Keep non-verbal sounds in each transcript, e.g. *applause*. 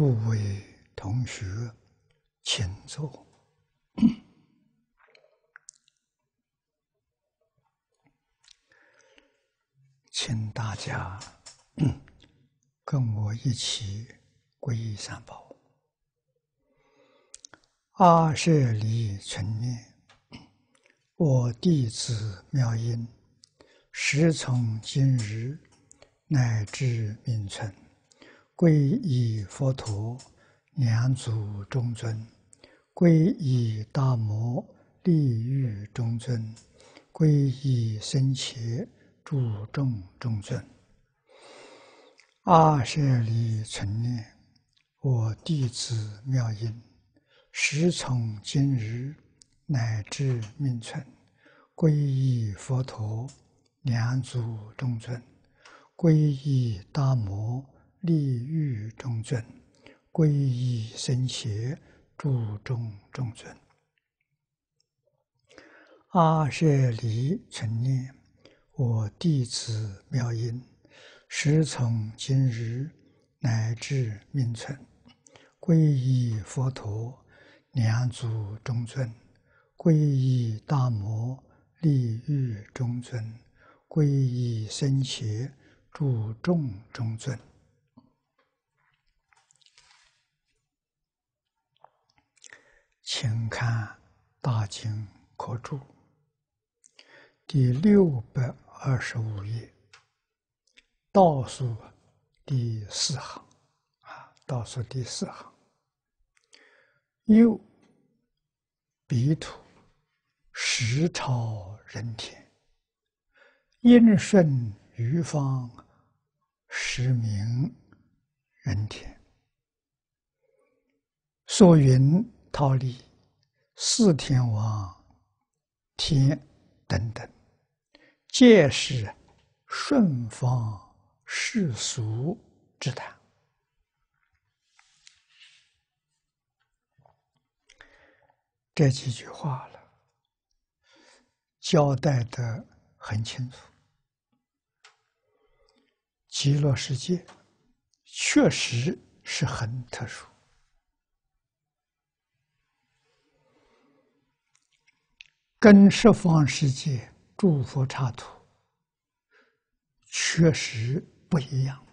诸位同学，请坐，请大家跟我一起皈依三宝。阿舍离存念，我弟子妙音，时从今日乃至明晨。皈依佛陀，两祖中尊；皈依大摩，利欲中尊；皈依僧伽，主众中尊。阿舍利存念，我弟子妙音，时从今日乃至命存，皈依佛陀，两祖中尊；皈依大摩。立欲中尊，皈依僧邪，注重中尊。阿舍离成念，我弟子妙音，时从今日乃至命存。皈依佛陀，两祖中尊；皈依大魔，立欲中尊；皈依僧邪，注重中尊。请看《大经课注》第六百二十五页倒数第四行，啊，倒数第四行，又彼土时朝人天，因顺于方，实名人天。所云。桃李、四天王天等等，皆是顺方世俗之谈。这几句话了，交代的很清楚。极乐世界确实是很特殊。跟十方世界诸佛刹土确实不一样。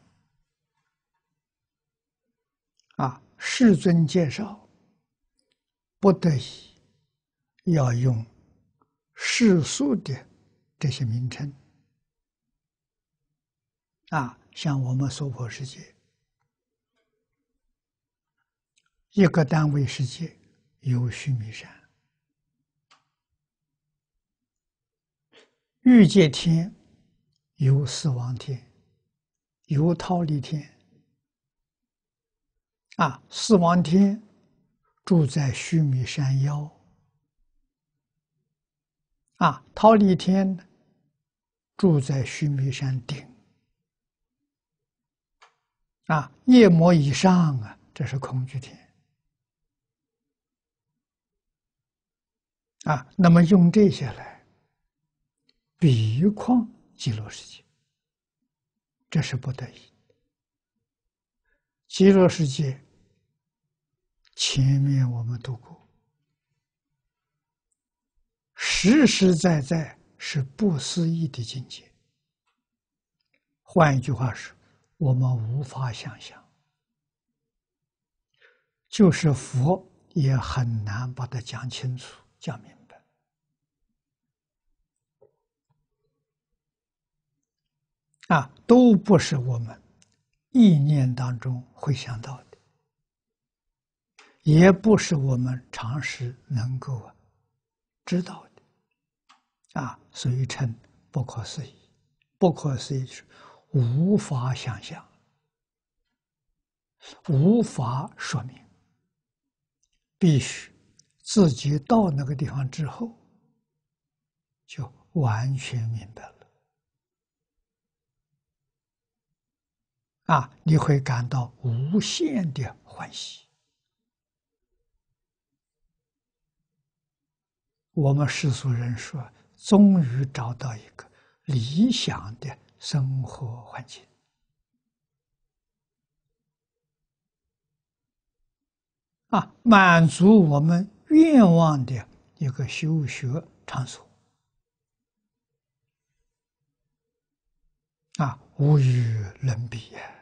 啊，世尊介绍，不得已要用世俗的这些名称。啊，像我们娑婆世界，一个单位世界有须弥山。欲界天，有四王天，有忉利天。啊，四王天住在须弥山腰。啊，逃离天住在须弥山顶。啊，夜魔以上啊，这是恐惧天。啊，那么用这些来。喻况极乐世界，这是不得已。极乐世界，前面我们读过，实实在在是不思议的境界。换一句话说，我们无法想象，就是佛也很难把它讲清楚、讲明。白。啊，都不是我们意念当中会想到的，也不是我们常识能够知道的，啊，所以称不可思议，不可思议是无法想象，无法说明，必须自己到那个地方之后，就完全明白了。啊，你会感到无限的欢喜。我们世俗人说，终于找到一个理想的生活环境，啊，满足我们愿望的一个修学场所，啊，无与伦比呀！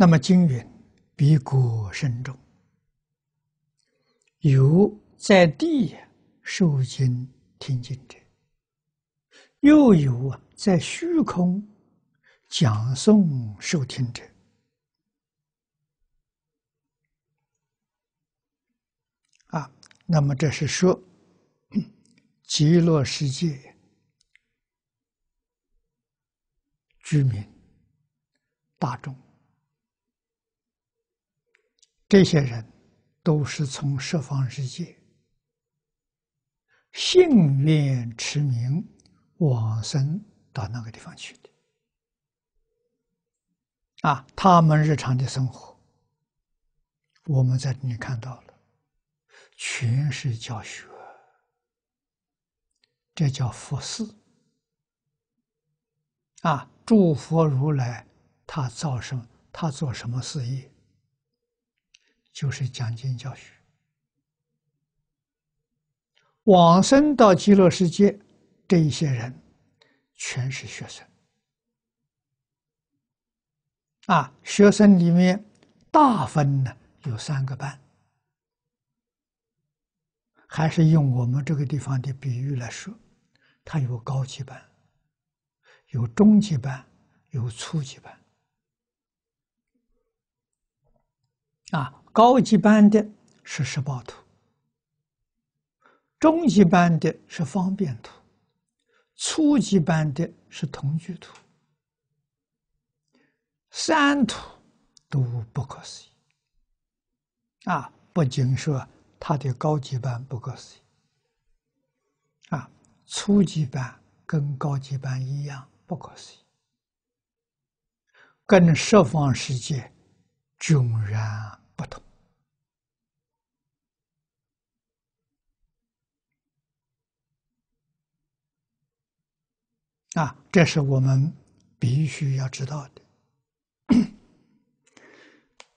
那么经云，比谷深重。有在地受经听经者，又有啊在虚空讲诵受听者。啊，那么这是说极乐世界居民大众。这些人都是从十方世界，信念持名往生到那个地方去的啊！他们日常的生活，我们在这里看到了，全是教学，这叫佛寺啊！诸佛如来，他造生，他做什么事业？就是讲经教学，往生到极乐世界这一些人，全是学生，啊，学生里面大分呢有三个班，还是用我们这个地方的比喻来说，它有高级班，有中级班，有初级班，啊。高级班的是十报图，中级班的是方便图，初级班的是同居图，三图都不可思议。啊，不仅说他的高级班不可思议，啊，初级班跟高级班一样不可思议，跟十方世界迥然不同。啊，这是我们必须要知道的。*clears throat*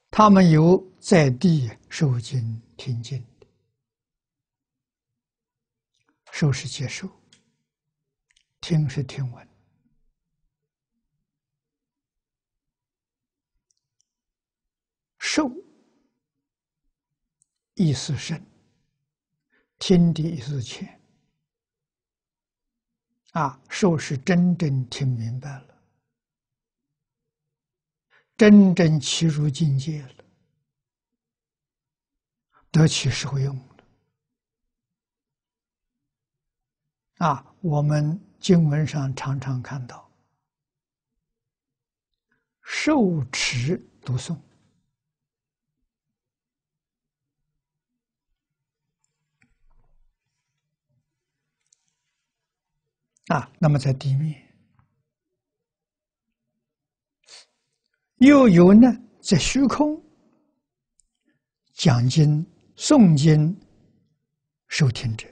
他们有在地受尽听经的，受是接受，听是听闻，受意思深，听的意思浅。啊，受是真正听明白了，真正契入境界了，得其受用了。啊，我们经文上常常看到受持读诵。啊，那么在地面，又有呢，在虚空讲经、诵经、受听者，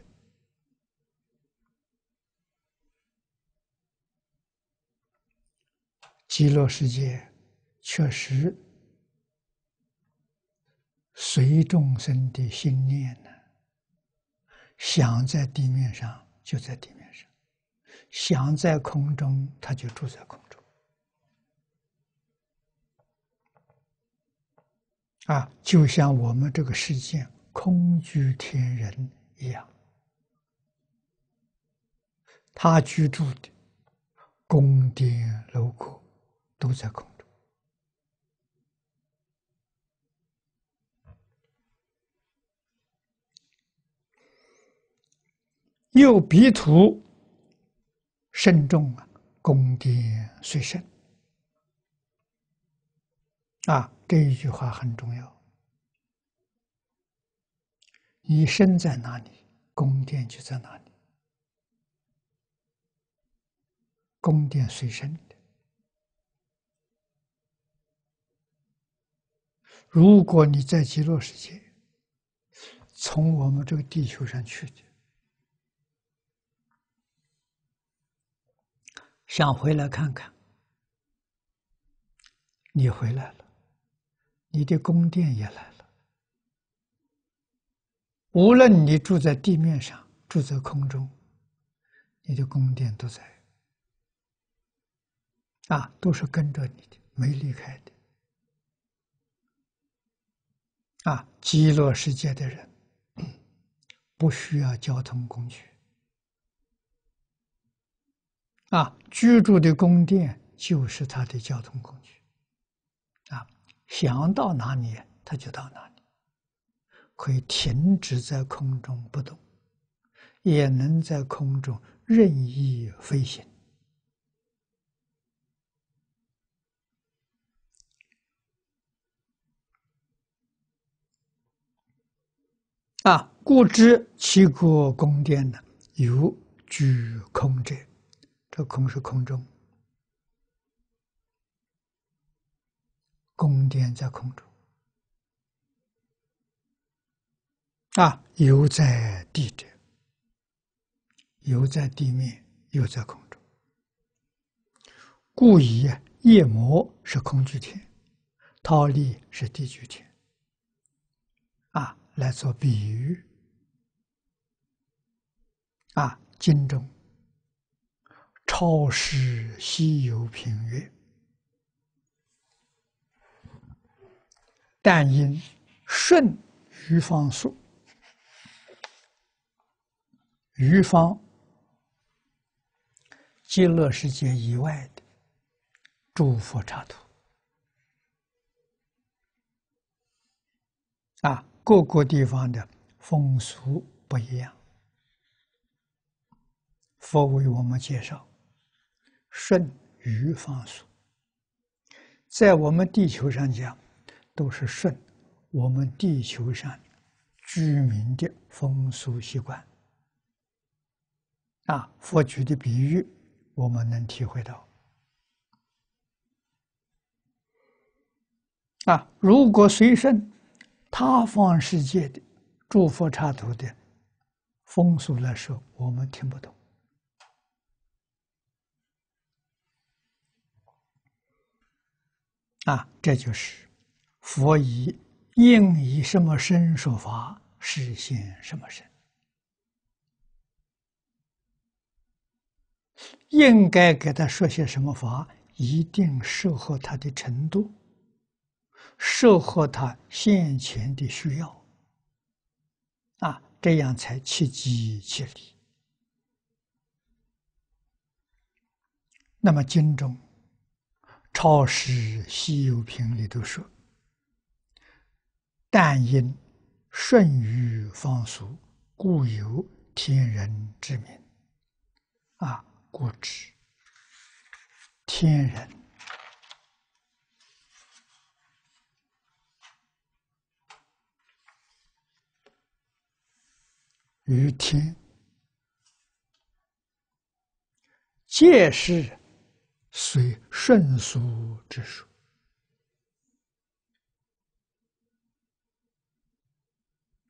极乐世界确实随众生的心念呢，想在地面上就在地。想在空中，他就住在空中啊，就像我们这个世界空居天人一样，他居住的宫殿楼阁都在空中，右鼻图。慎重啊，宫殿随身。啊，这一句话很重要。你身在哪里，宫殿就在哪里，宫殿随身的。如果你在极乐世界，从我们这个地球上去的。想回来看看，你回来了，你的宫殿也来了。无论你住在地面上，住在空中，你的宫殿都在。啊，都是跟着你的，没离开的。啊，极乐世界的人，*coughs* 不需要交通工具。啊，居住的宫殿就是他的交通工具。啊，想到哪里他就到哪里，可以停止在空中不动，也能在空中任意飞行。啊，故知七国宫殿呢有举空者。这空是空中，宫殿在空中啊，游在地者，游在地面，游在空中，故以夜魔是空居天，陶立是地居天，啊，来做比喻啊，经中。超世西游平乐，但因顺于方术，于方极乐世界以外的诸佛刹土，啊，各个地方的风俗不一样，佛为我们介绍。顺于方俗，在我们地球上讲，都是顺我们地球上居民的风俗习惯。啊，佛举的比喻，我们能体会到。啊，如果随顺他方世界的诸佛刹土的风俗来说，我们听不懂。啊，这就是佛以应以什么身说法，实现什么身。应该给他说些什么法，一定适合他的程度，适合他现前的需要。啊，这样才切机切理。那么经中。《超师西游评》里头说：“但因顺于方俗，故有天人之名。”啊，故知天人于天，皆是。随顺俗之说。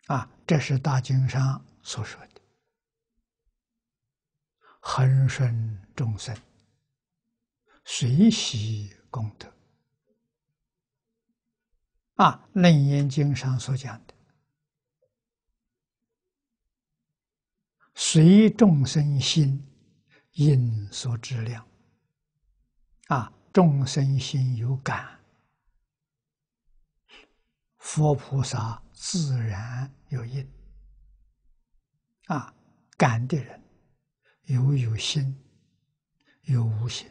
啊，这是大经上所说的“恒顺众生，随喜功德”啊，《楞严经》上所讲的“随众生心，应所知量”。啊，众生心有感，佛菩萨自然有应。啊，感的人有有心，有无心。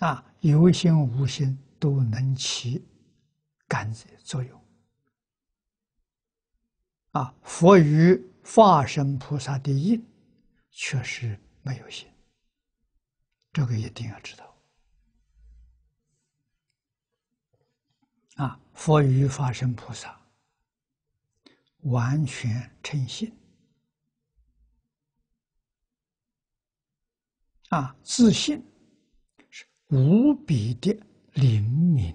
啊，有心无心都能起感知作用。啊，佛与化身菩萨的印，确实没有心。这个一定要知道啊！佛与法身菩萨完全诚信啊，自信是无比的灵敏，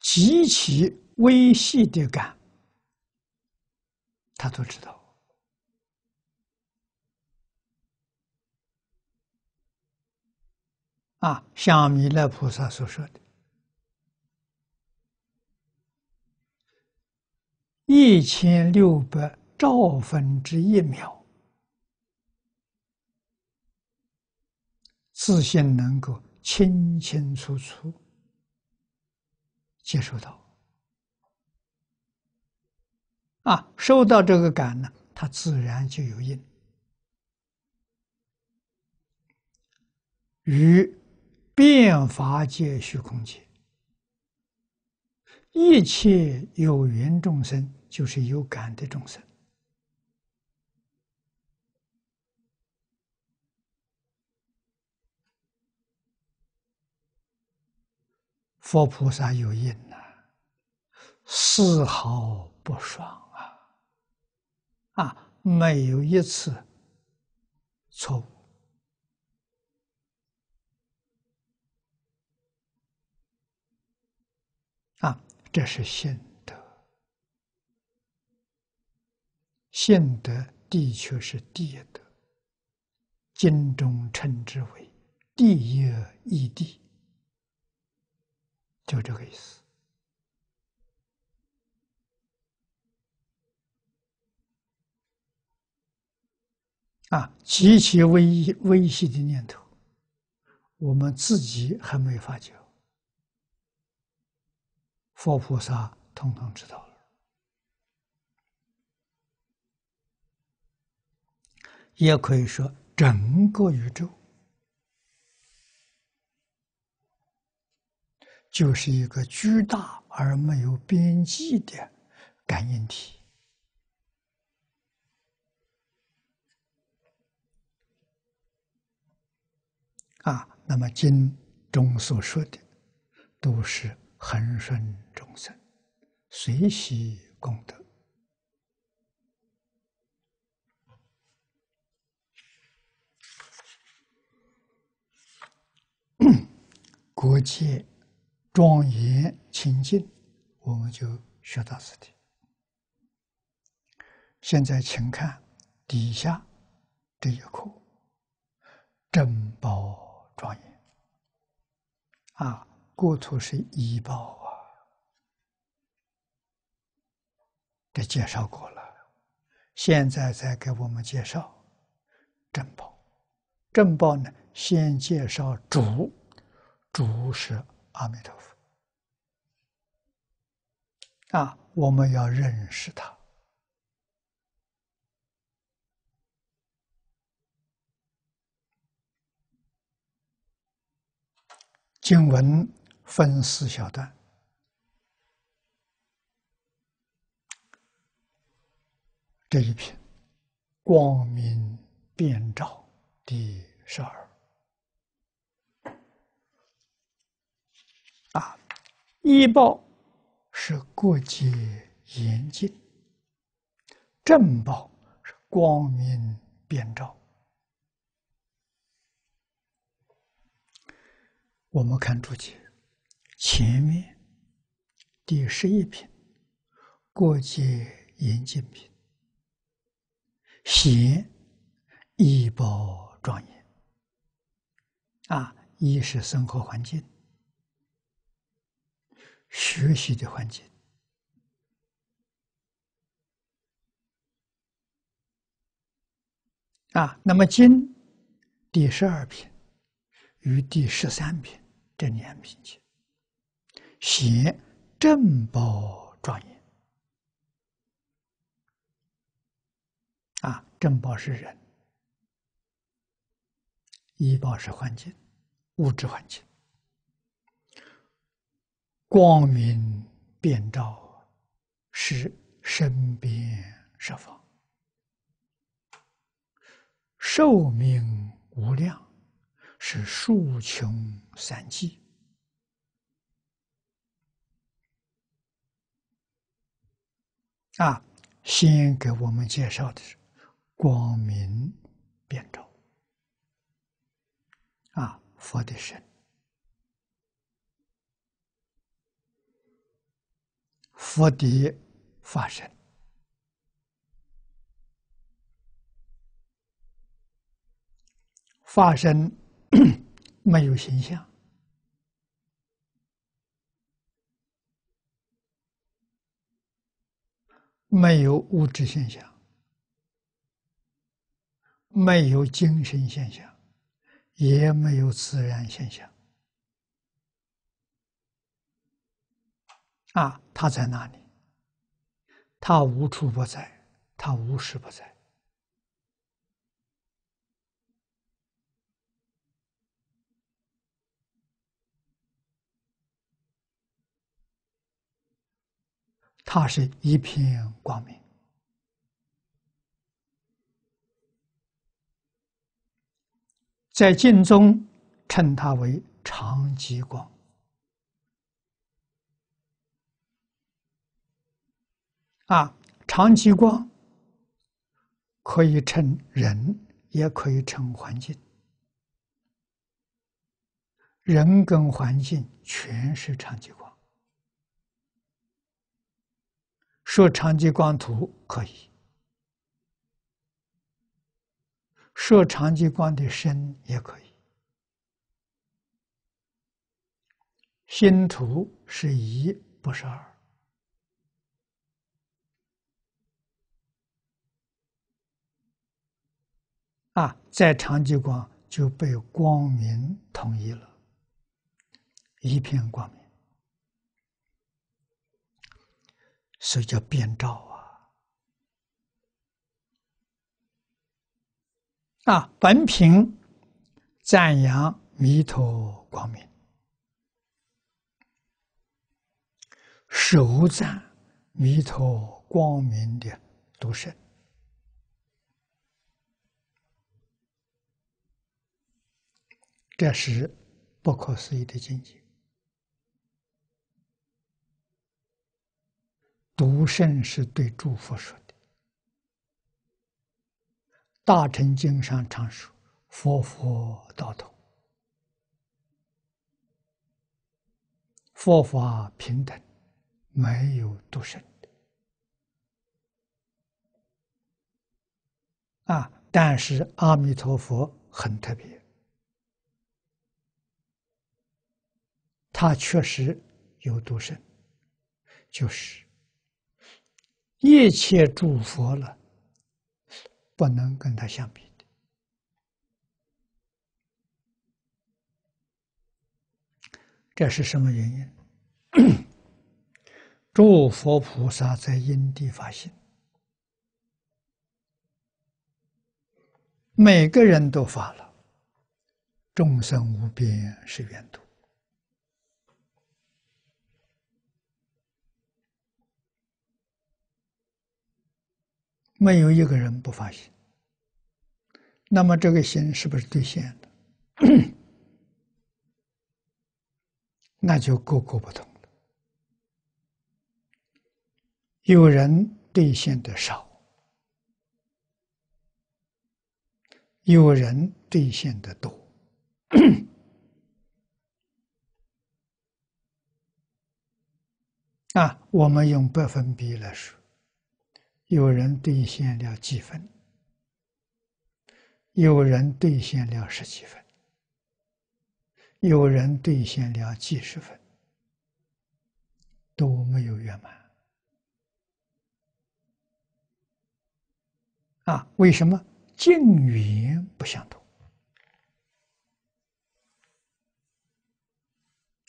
极其微细的感，他都知道。啊，像弥勒菩萨所说的，一千六百兆分之一秒，自信能够清清楚楚接受到。啊，受到这个感呢，它自然就有应，与。变法界虚空界，一切有缘众生就是有感的众生。佛菩萨有因呐，丝毫不爽啊！啊，没有一次错误。啊，这是现德，现德的确是地德，经中称之为地一异地，就这个意思。啊，极其微危微细的念头，我们自己还没发觉。佛菩萨统统知道了，也可以说，整个宇宙就是一个巨大而没有边际的感应体啊。那么，经中所说的都是。恒顺众生，随喜功德，*clears throat* 国界庄严清净，我们就学到此地。现在，请看底下这一课，珍宝庄严啊。国土是医报啊，这介绍过了。现在再给我们介绍正报，正报呢，先介绍主，主是阿弥陀佛啊，我们要认识他经文。分四小段，这一篇《光明遍照》第十二啊，一报是过节严禁，正报是光明遍照。我们看注解。前面第十一品过节严谨品，贤医保庄严啊，一是生活环境，学习的环境啊。那么今第十二品与第十三品这两品节。写正报庄严，啊，正报是人；一报是环境，物质环境。光明遍照，是身边设法。寿命无量，是数穷三季。啊，先给我们介绍的是光明遍照啊，佛的身，佛的法身，法身 *coughs* 没有形象。没有物质现象，没有精神现象，也没有自然现象。啊，他在哪里？他无处不在，他无时不在。他是一片光明，在晋中称他为长吉光啊，长吉光可以称人，也可以称环境，人跟环境全是长久。说长极光图可以，说长极光的身也可以。心图是一，不是二。啊，在长极光就被光明统一了，一片光明。所以叫变照啊！啊，本品赞扬弥陀光明，首赞弥陀光明的独身，这是不可思议的境界。独圣是对诸佛说的，大乘经上常说，佛佛道同，佛法平等，没有独圣的。啊，但是阿弥陀佛很特别，他确实有独圣，就是。一切诸佛了，不能跟他相比的。这是什么原因？*clears throat* 诸佛菩萨在因地发心，每个人都发了，众生无边是愿度。没有一个人不发心，那么这个心是不是兑现的？*coughs* 那就各各不同了。有人兑现的少，有人兑现的多。*coughs* 啊，我们用百分比来说。有人兑现了几分，有人兑现了十几分，有人兑现了几十分，都没有圆满。啊，为什么语言不相同？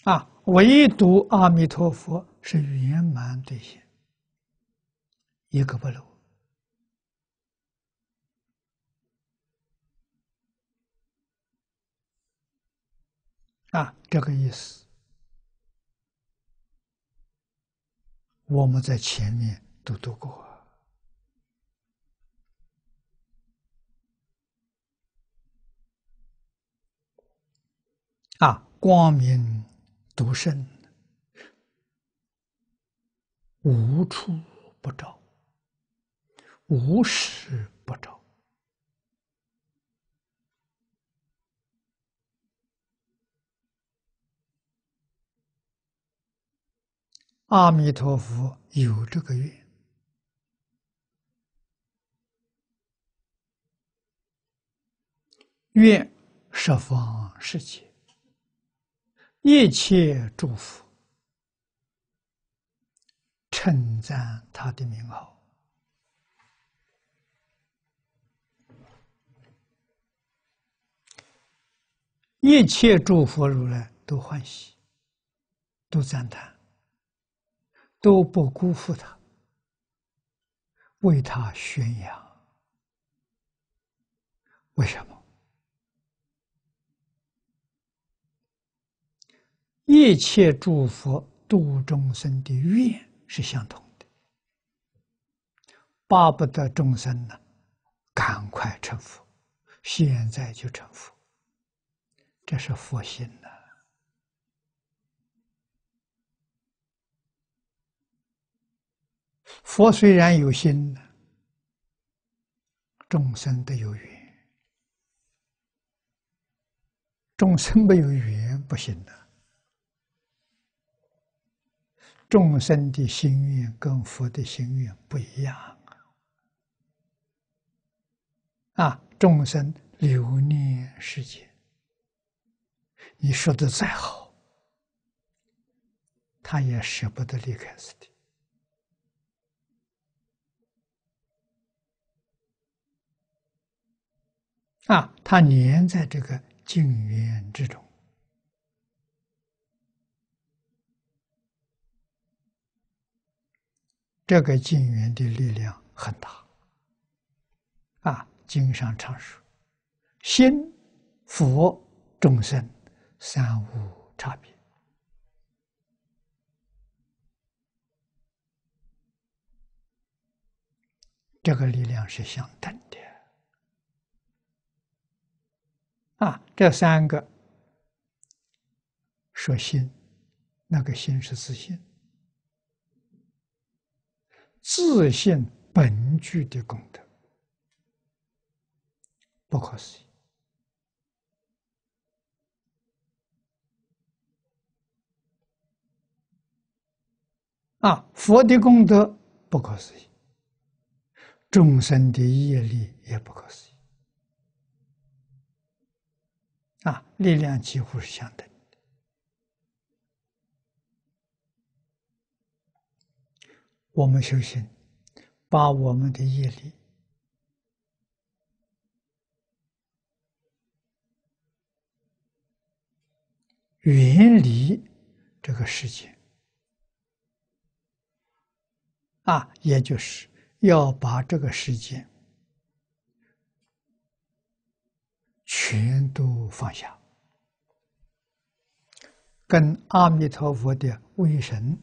啊，唯独阿弥陀佛是圆满兑现。一个不漏啊！这个意思，我们在前面都读过啊。光明独胜，无处不照。无时不照，阿弥陀佛，有这个愿，愿十方世界一切祝福，称赞他的名号。一切诸佛如来都欢喜，都赞叹，都不辜负他，为他宣扬。为什么？一切诸佛度众生的愿是相同的，巴不得众生呢，赶快成佛，现在就成佛。这是佛心呐。佛虽然有心，众生都有缘。众生没有缘不行的。众生的心愿跟佛的心愿不一样啊！啊，众生流念世界。你说的再好，他也舍不得离开尸地。啊！他粘在这个静缘之中，这个静缘的力量很大啊！经商常说，心佛众生。三无差别，这个力量是相等的。啊，这三个说心，那个心是自信，自信本具的功德，不可思议。啊，佛的功德不可思议，众生的业力也不可思议，啊，力量几乎是相等的。我们修行，把我们的业力远离这个世界。啊，也就是要把这个时间全都放下，跟阿弥陀佛的威神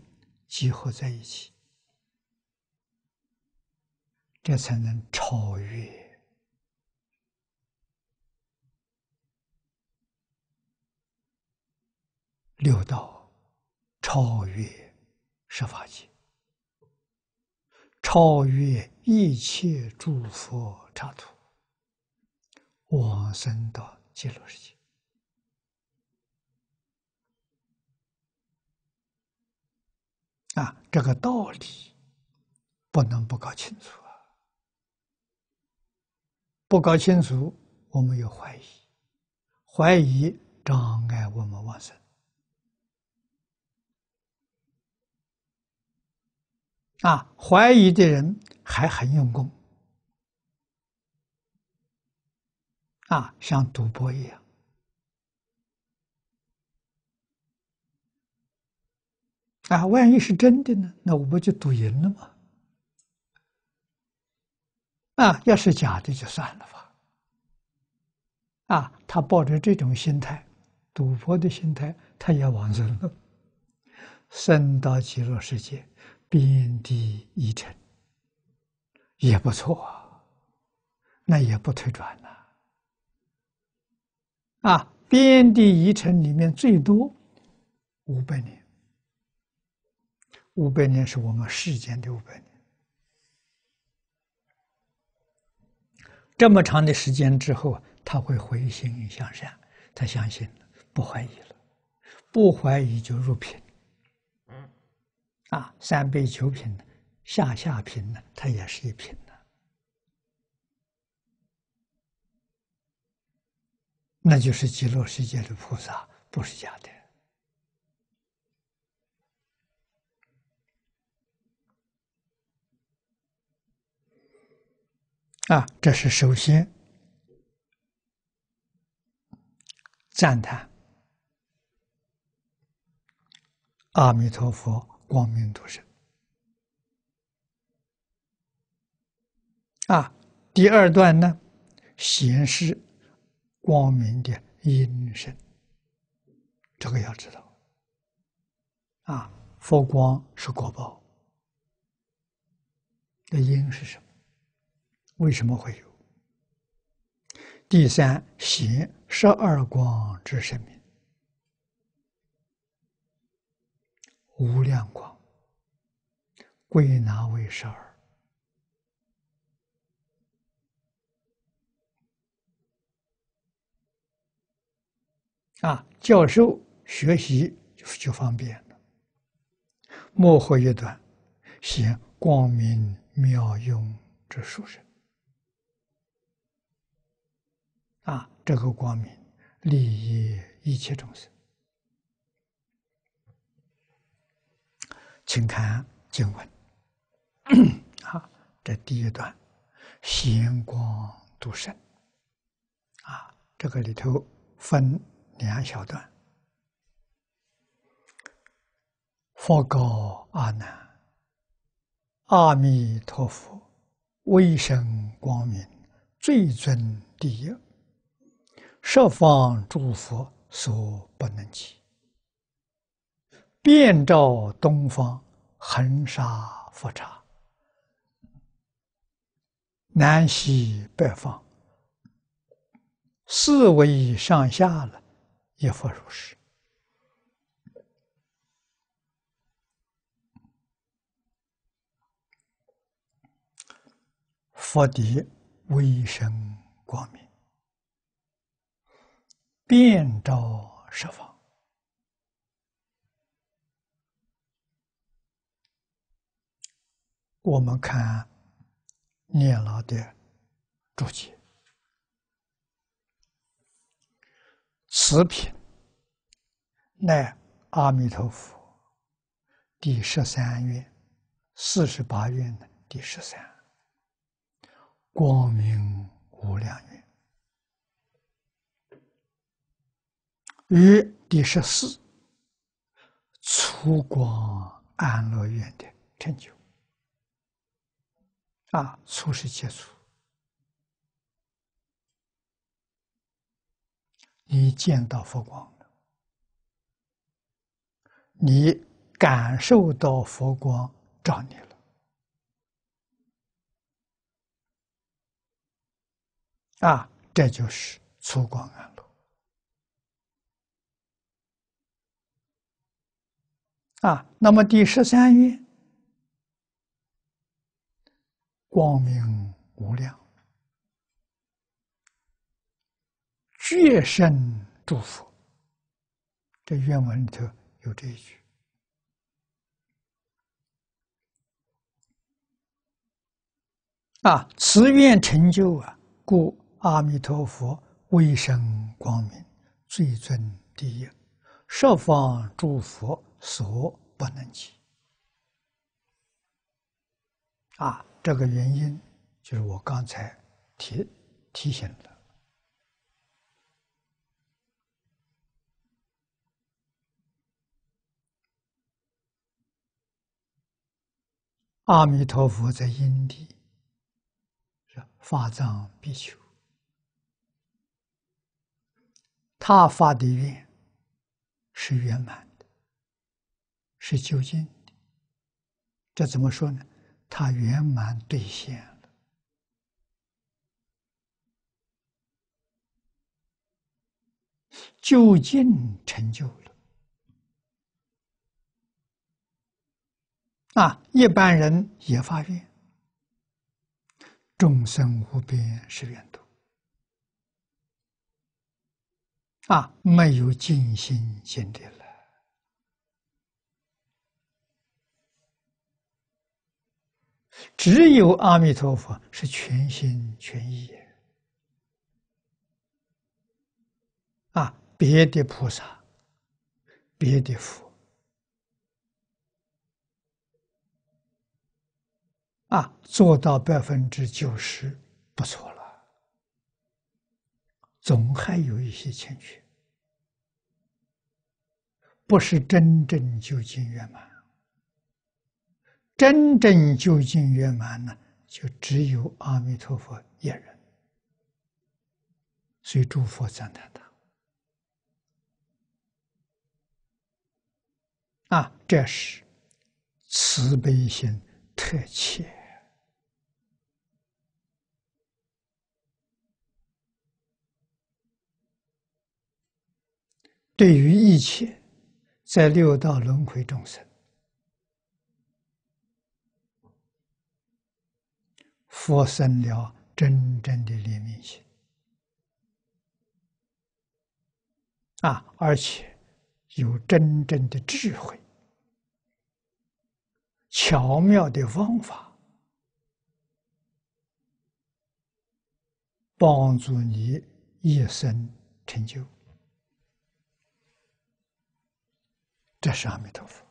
结合在一起，这才能超越六道，超越十法界。超越一切诸佛刹土，往生到极乐世界。啊，这个道理不能不搞清楚，啊！不搞清楚，我们要怀疑，怀疑障碍我们往生。啊，怀疑的人还很用功，啊，像赌博一样，啊，万一是真的呢，那我不就赌赢了吗？啊，要是假的，就算了吧。啊，他抱着这种心态，赌博的心态，他也往生了，生到极乐世界。遍地遗尘也不错啊，那也不推转了啊！遍地遗尘里面最多五百年，五百年是我们世间的五百年。这么长的时间之后，他会回心向善，他相信了，不怀疑了，不怀疑就入品。啊，三杯九品的下下品呢，它也是一品的，那就是极乐世界的菩萨，不是假的。啊，这是首先赞叹阿弥陀佛。光明独身啊，第二段呢，显示光明的阴身，这个要知道啊。佛光是果报，的阴是什么？为什么会有？第三，显十二光之明。无量光，归纳为十二啊。教授学习就就方便了。末后一段，写光明妙用之殊胜啊！这个光明利益一切众生。请看经文，啊，*coughs* 这第一段，闲光独盛，啊，这个里头分两小段，佛告阿难：“阿弥陀佛，微生光明，最尊第一，十方诸佛所不能及，遍照东方。”横沙佛刹，南西北方，四位上下了，一佛如是。佛地微神光明，遍照十方。我们看念老的注解，此品乃阿弥陀佛第十三愿、四十八愿的第十三光明无量愿，与第十四粗光安乐愿的成就。啊！初使接触，你见到佛光了，你感受到佛光照你了，啊，这就是粗光暗路。啊，那么第十三月。光明无量，绝身诸佛，这原文里头有这一句啊。慈愿成就啊，故阿弥陀佛威生光明，最尊第一，十方诸佛所不能及啊。这个原因就是我刚才提提醒的，阿弥陀佛在因地是发藏比丘，他发的愿是圆满的，是究竟的，这怎么说呢？他圆满兑现了，究竟成就了啊！一般人也发愿，众生无边是愿度啊，没有尽心尽力了。只有阿弥陀佛是全心全意，啊，别的菩萨，别的佛，啊，做到百分之九十不错了，总还有一些欠缺，不是真正究竟圆满。真正究竟圆满呢，就只有阿弥陀佛一人，所以诸佛赞叹他啊，这是慈悲心特切。对于一切在六道轮回众生。佛生了真正的怜悯心啊，而且有真正的智慧，巧妙的方法帮助你一生成就。这是阿弥陀佛。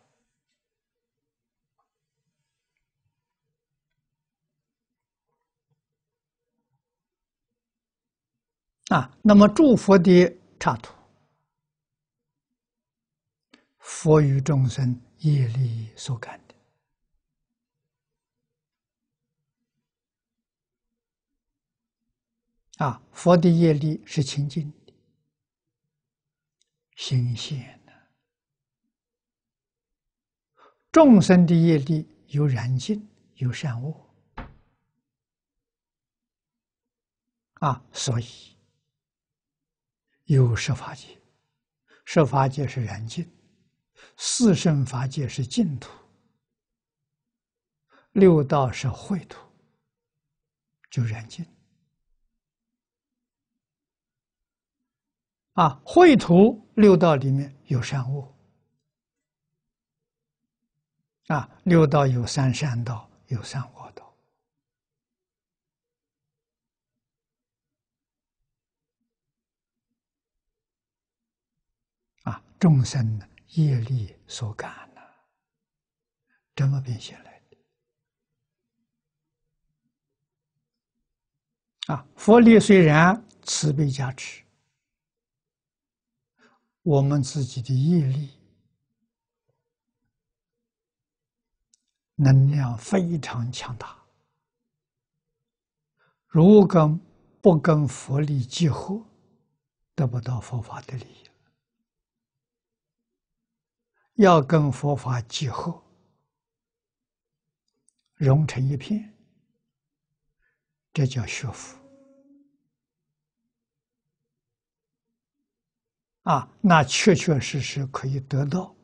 啊，那么诸佛的插图，佛与众生业力所感的啊，佛的业力是清净的、新鲜的，众生的业力有染尽，有善恶啊，所以。有十法界，十法界是燃尽，四圣法界是净土，六道是秽土，就燃尽。啊，秽土六道里面有善恶，啊，六道有三善道，有善恶。众生业力所感呐，这么变现来的？啊，佛力虽然慈悲加持，我们自己的业力能量非常强大，如果不跟佛力结合，得不到佛法的利益。要跟佛法结合，融成一片，这叫学佛啊！那确确实实可以得到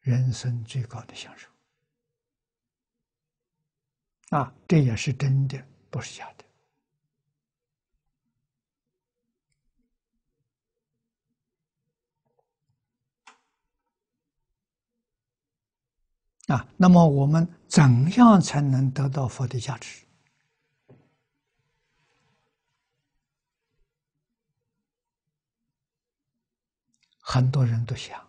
人生最高的享受啊！这也是真的，不是假的。啊，那么我们怎样才能得到佛的价值？很多人都想，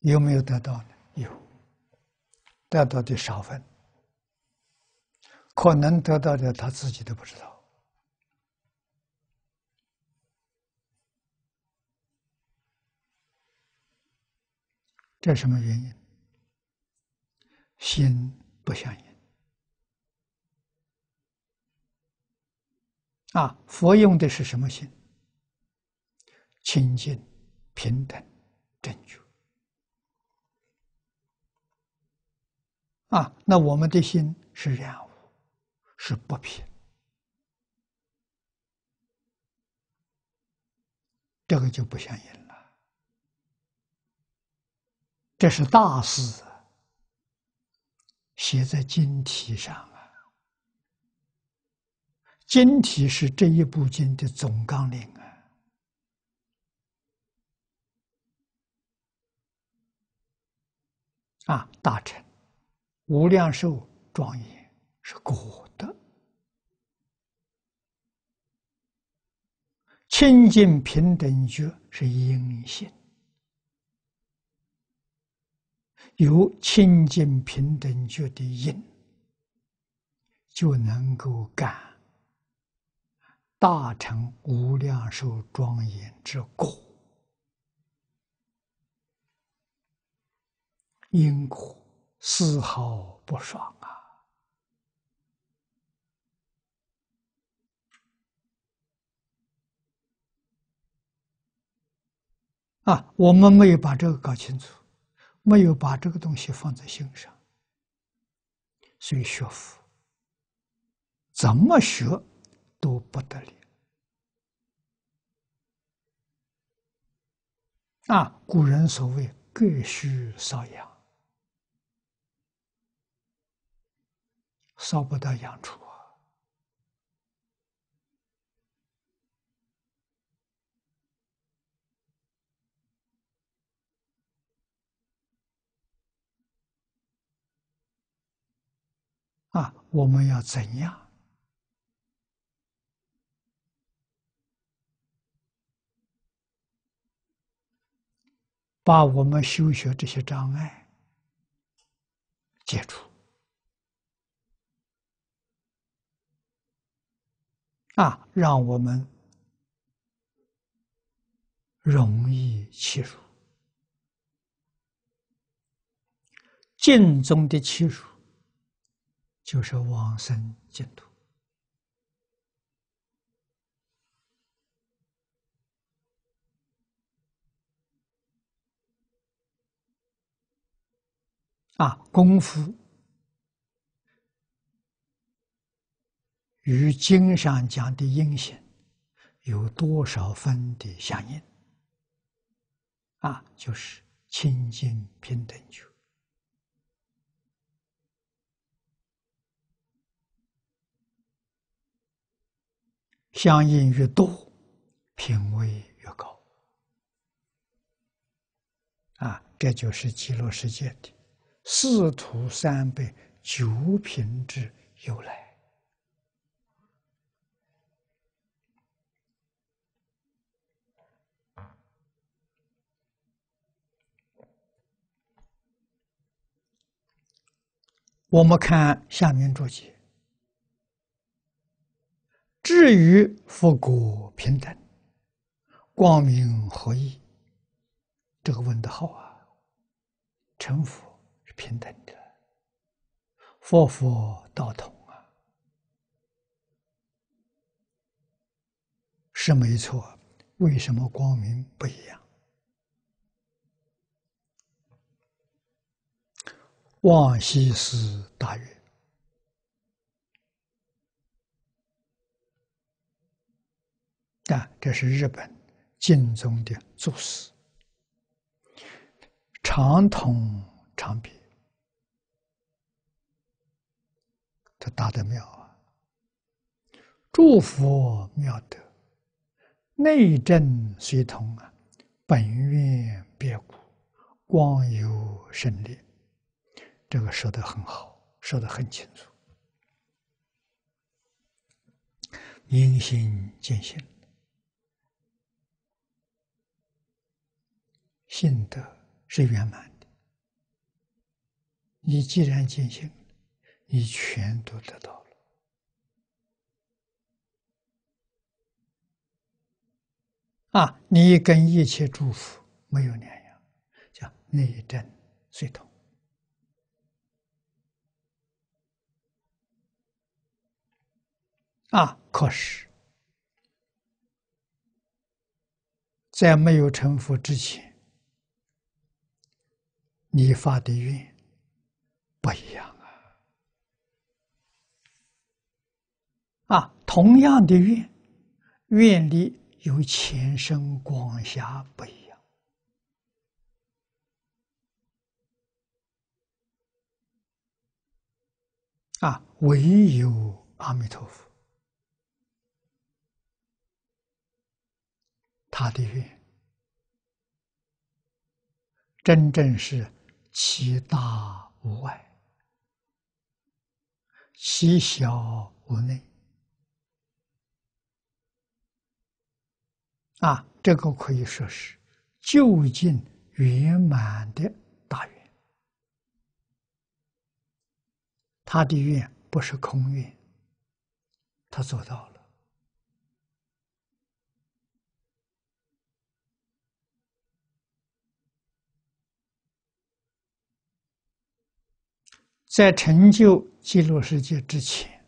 有没有得到呢？有，得到的少分，可能得到的他自己都不知道。这什么原因？心不相应啊！佛用的是什么心？清净、平等、正觉啊！那我们的心是染污，是不平，这个就不相应了。这是大事，写在经题上啊。经题是这一部经的总纲领啊。啊，大臣，无量寿庄严是果的，清净平等觉是阴性。有清净平等觉的因，就能够感大成无量寿庄严之果，因果丝毫不爽啊！啊，我们没有把这个搞清楚。没有把这个东西放在心上，所以学佛怎么学都不得了。啊，古人所谓“各需少养”，少不得养出”。啊！我们要怎样把我们修学这些障碍解除？啊，让我们容易契入，镜中的契入。就是往生净土啊，功夫与经上讲的阴险有多少分的相应啊，就是清净平等觉。相应越多，品位越高。啊，这就是记录世界的四图三辈九品质由来。我们看下面注解。至于佛果平等，光明合一，这个问的好啊！成佛是平等的，佛佛道同啊，是没错。为什么光明不一样？望西施大曰。但这是日本净宗的祖师，长筒长别，他打的妙啊！祝福妙德，内政随同啊，本愿别故，光有胜力，这个说的很好，说的很清楚，明心见性。性德是圆满的，你既然尽行，了，你全都得到了。啊，你跟一切祝福没有两样，叫内阵随同。啊，可是，在没有成佛之前。你发的愿不一样啊！啊，同样的愿，愿力有前生广狭不一样啊，唯有阿弥陀佛，他的愿真正是。其大无外，其小无内。啊，这个可以说是究竟圆满的大愿。他的愿不是空愿，他做到了。在成就极乐世界之前，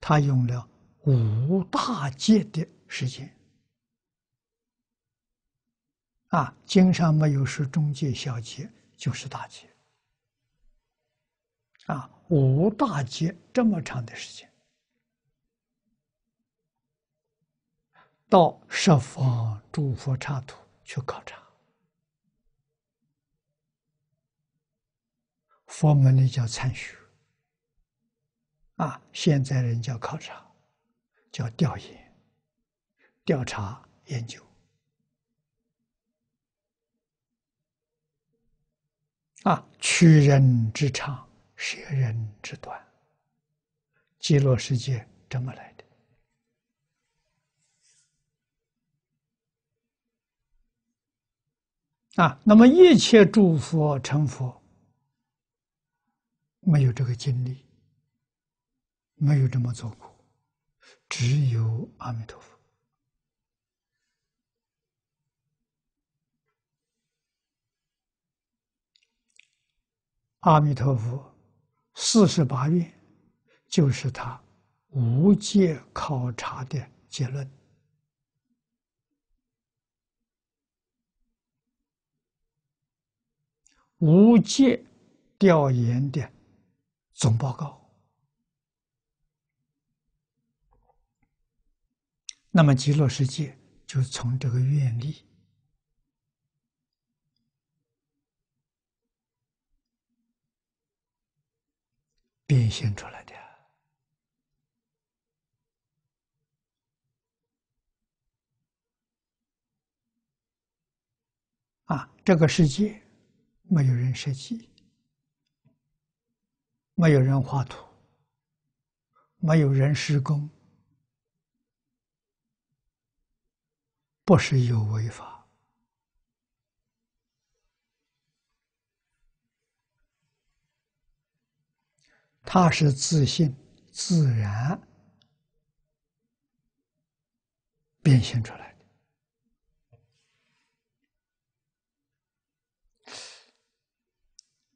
他用了五大戒的时间，啊，经常没有说中介小劫，就是大劫，啊，五大劫这么长的时间，到十方诸佛刹土去考察。佛门里叫参学，啊，现在人叫考察，叫调研、调查研究，啊，取人之长，学人之短，极乐世界这么来的，啊，那么一切诸佛成佛。没有这个经历，没有这么做过，只有阿弥陀佛。阿弥陀佛四十八愿，就是他无界考察的结论，无界调研的。总报告，那么极乐世界就从这个愿力变现出来的啊！这个世界没有人设计。没有人画图，没有人施工，不是有违法，他是自信自然变现出来的。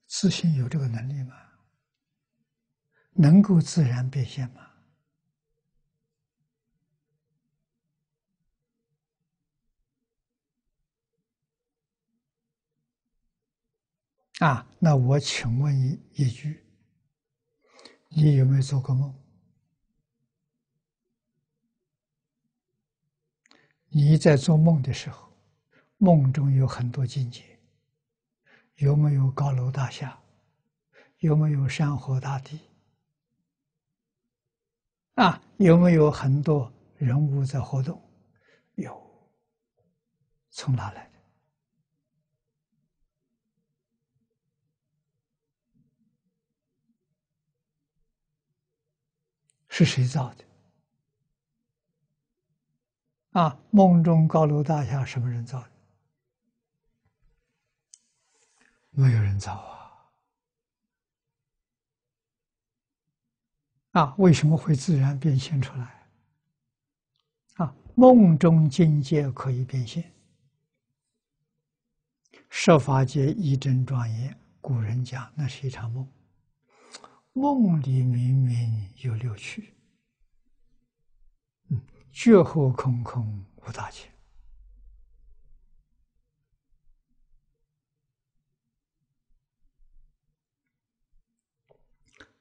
自信有这个能力吗？能够自然变现吗？啊，那我请问你一句：你有没有做过梦？你在做梦的时候，梦中有很多境界，有没有高楼大厦？有没有山河大地？啊，有没有很多人物在活动？有。从哪来的？是谁造的？啊，梦中高楼大厦，什么人造的？没有人造啊。啊，为什么会自然变现出来？啊，梦中境界可以变现。设法界一真庄严，古人讲那是一场梦。梦里明明有六趣，嗯，觉后空空无大千，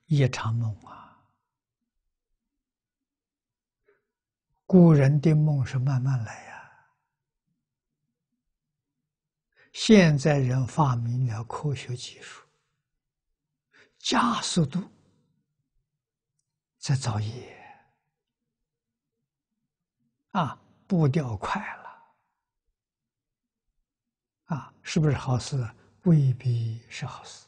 一场梦啊。古人的梦是慢慢来呀，现在人发明了科学技术，加速度在造业，啊，步调快了，啊，是不是好事？未必是好事。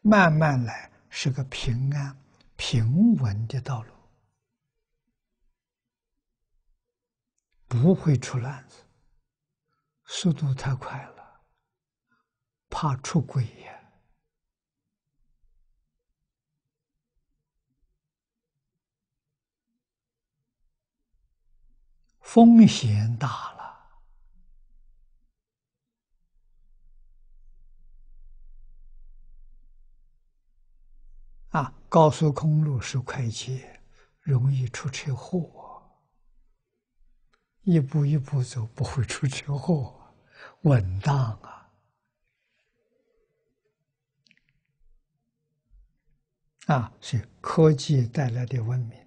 慢慢来是个平安平稳的道路。不会出乱子，速度太快了，怕出轨呀，风险大了啊！高速公路是快捷，容易出车祸。一步一步走，不会出车祸，稳当啊！啊，是科技带来的文明，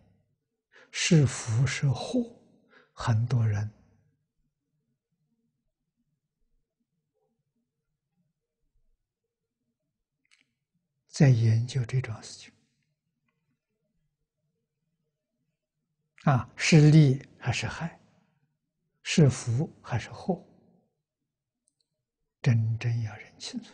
是福是祸？很多人在研究这种事情，啊，是利还是害？是福还是祸？真正要认清楚。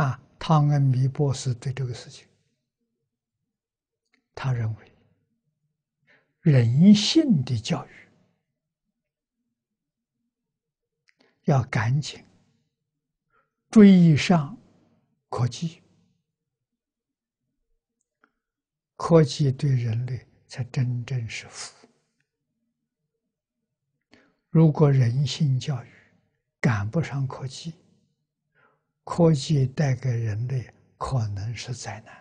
啊，汤恩弥博士对这个事情，他认为。人性的教育要赶紧追上科技，科技对人类才真正是福。如果人性教育赶不上科技，科技带给人类可能是灾难。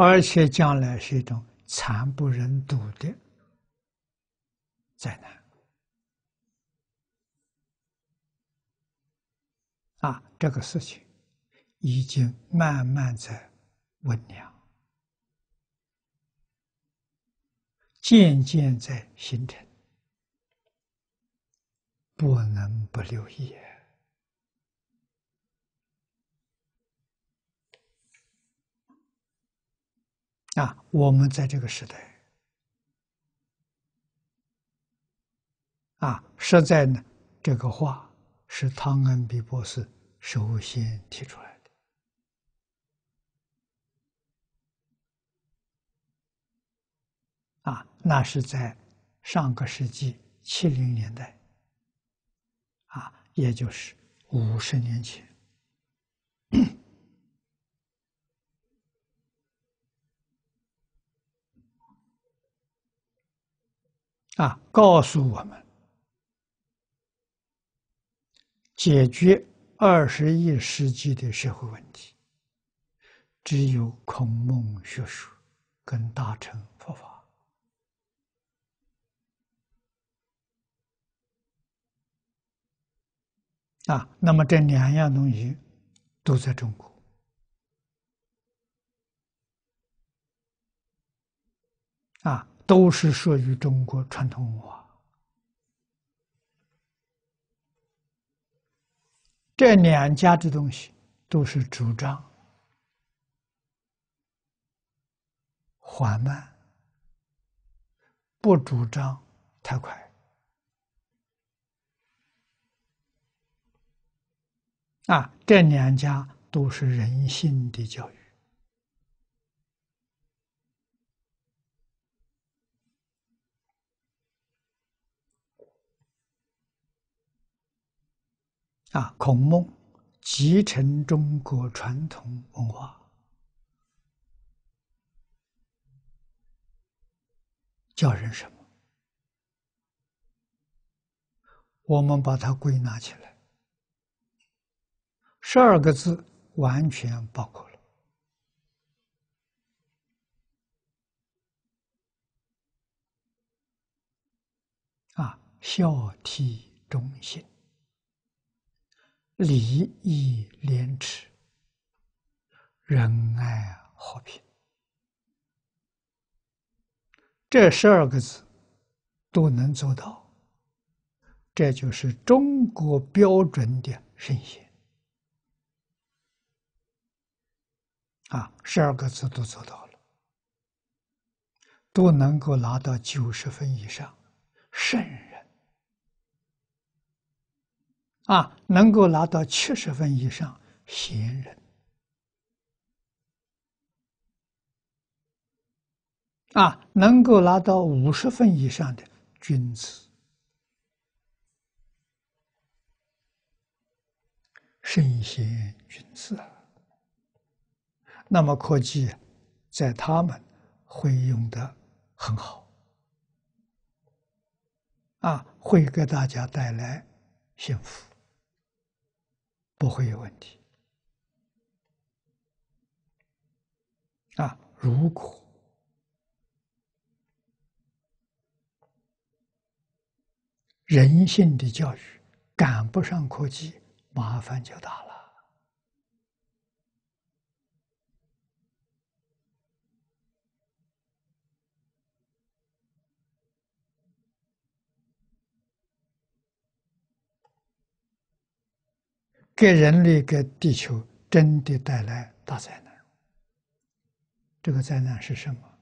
而且将来是一种惨不忍睹的灾难啊！这个事情已经慢慢在酝酿，渐渐在形成，不能不留意。啊，我们在这个时代，啊，实在呢，这个话是汤恩比博士首先提出来的。啊，那是在上个世纪七零年代，啊，也就是五十年前。啊，告诉我们，解决二十一世纪的社会问题，只有孔孟学术跟大乘佛法。啊，那么这两样东西都在中国。啊。都是属于中国传统文化。这两家的东西都是主张缓慢，不主张太快。啊，这两家都是人性的教育。啊，孔孟集成中国传统文化，叫人什么？我们把它归纳起来，十二个字完全包括了。啊，孝悌忠信。礼义廉耻，仁爱和平，这十二个字都能做到，这就是中国标准的神仙啊！十二个字都做到了，都能够拿到九十分以上，圣人。啊，能够拿到七十分以上，闲人；啊，能够拿到五十分以上的君子，圣贤君子。那么科技在他们会用的很好，啊，会给大家带来幸福。不会有问题。啊，如果人性的教育赶不上科技，麻烦就大了。给人类、给地球真的带来大灾难。这个灾难是什么？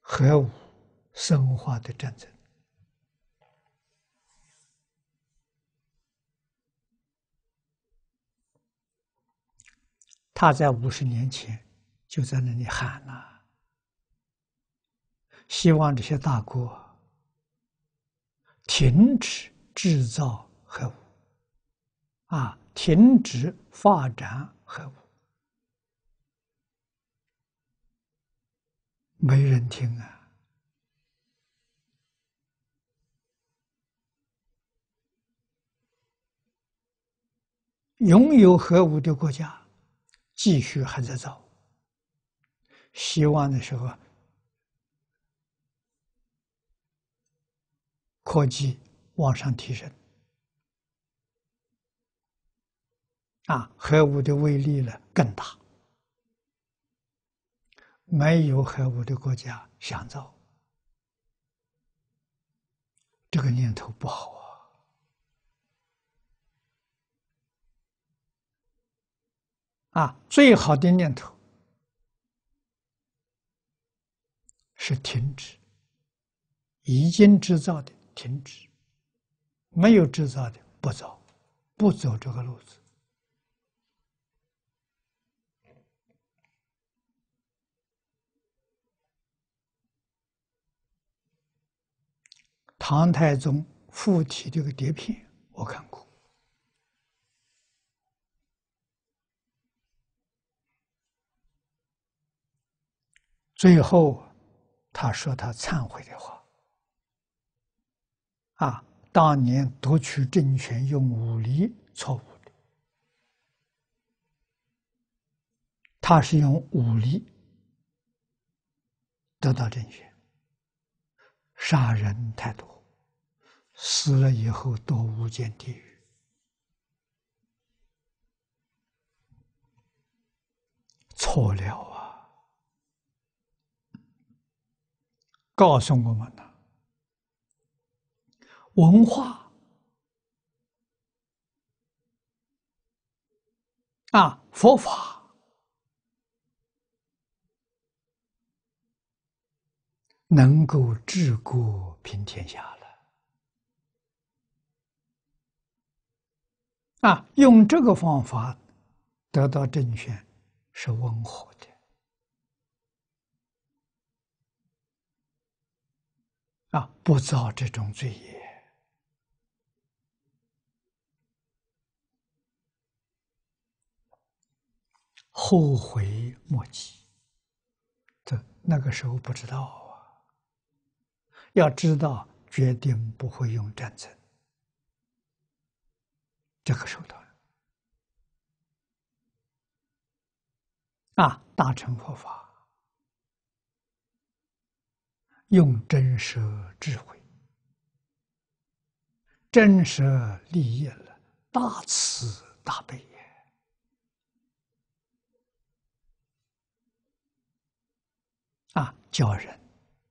核武、生化的战争。他在五十年前就在那里喊了，希望这些大国。停止制造核武，啊，停止发展核武，没人听啊！拥有核武的国家继续还在造。希望的时候。科技往上提升，啊，核武的威力呢更大。没有核武的国家想造，这个念头不好啊。啊，最好的念头是停止已经制造的。停止，没有制造的不走，不走这个路子。唐太宗附体这个碟片，我看过。最后，他说他忏悔的话。啊，当年夺取政权用武力，错误的。他是用武力得到政权，杀人太多，死了以后都无间地狱，错了啊！告诉我们呢。文化啊，佛法能够治国平天下了啊！用这个方法得到政权是温和的啊，不造这种罪业。后悔莫及，这那个时候不知道啊。要知道，决定不会用战争这个手段啊！大乘佛法用真实智慧，真舍立业了，大慈大悲。啊，教人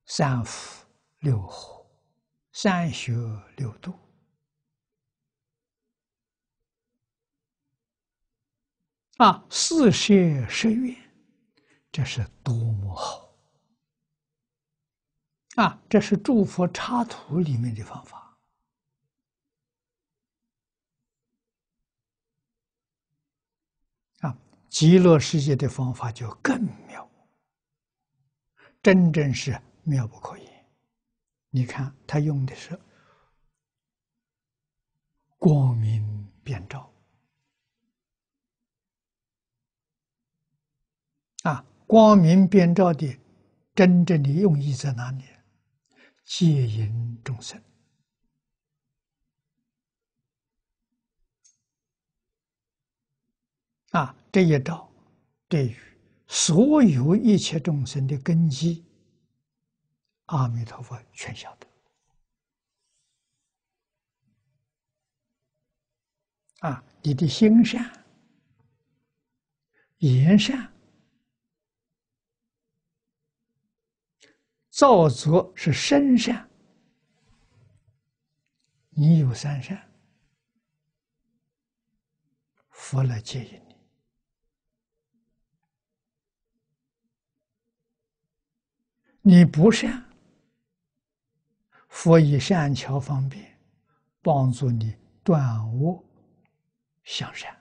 三福六火，三学六度啊，四摄十愿，这是多么好！啊，这是诸佛插图里面的方法啊，极乐世界的方法就更妙。真正是妙不可言，你看他用的是光明遍照啊，光明遍照的真正的用意在哪里？接引众生啊，这一招对于。所有一切众生的根基，阿弥陀佛全晓得。啊，你的心善、言善、造作是身善，你有三善，佛来接引。你不善，佛以善巧方便帮助你断恶向善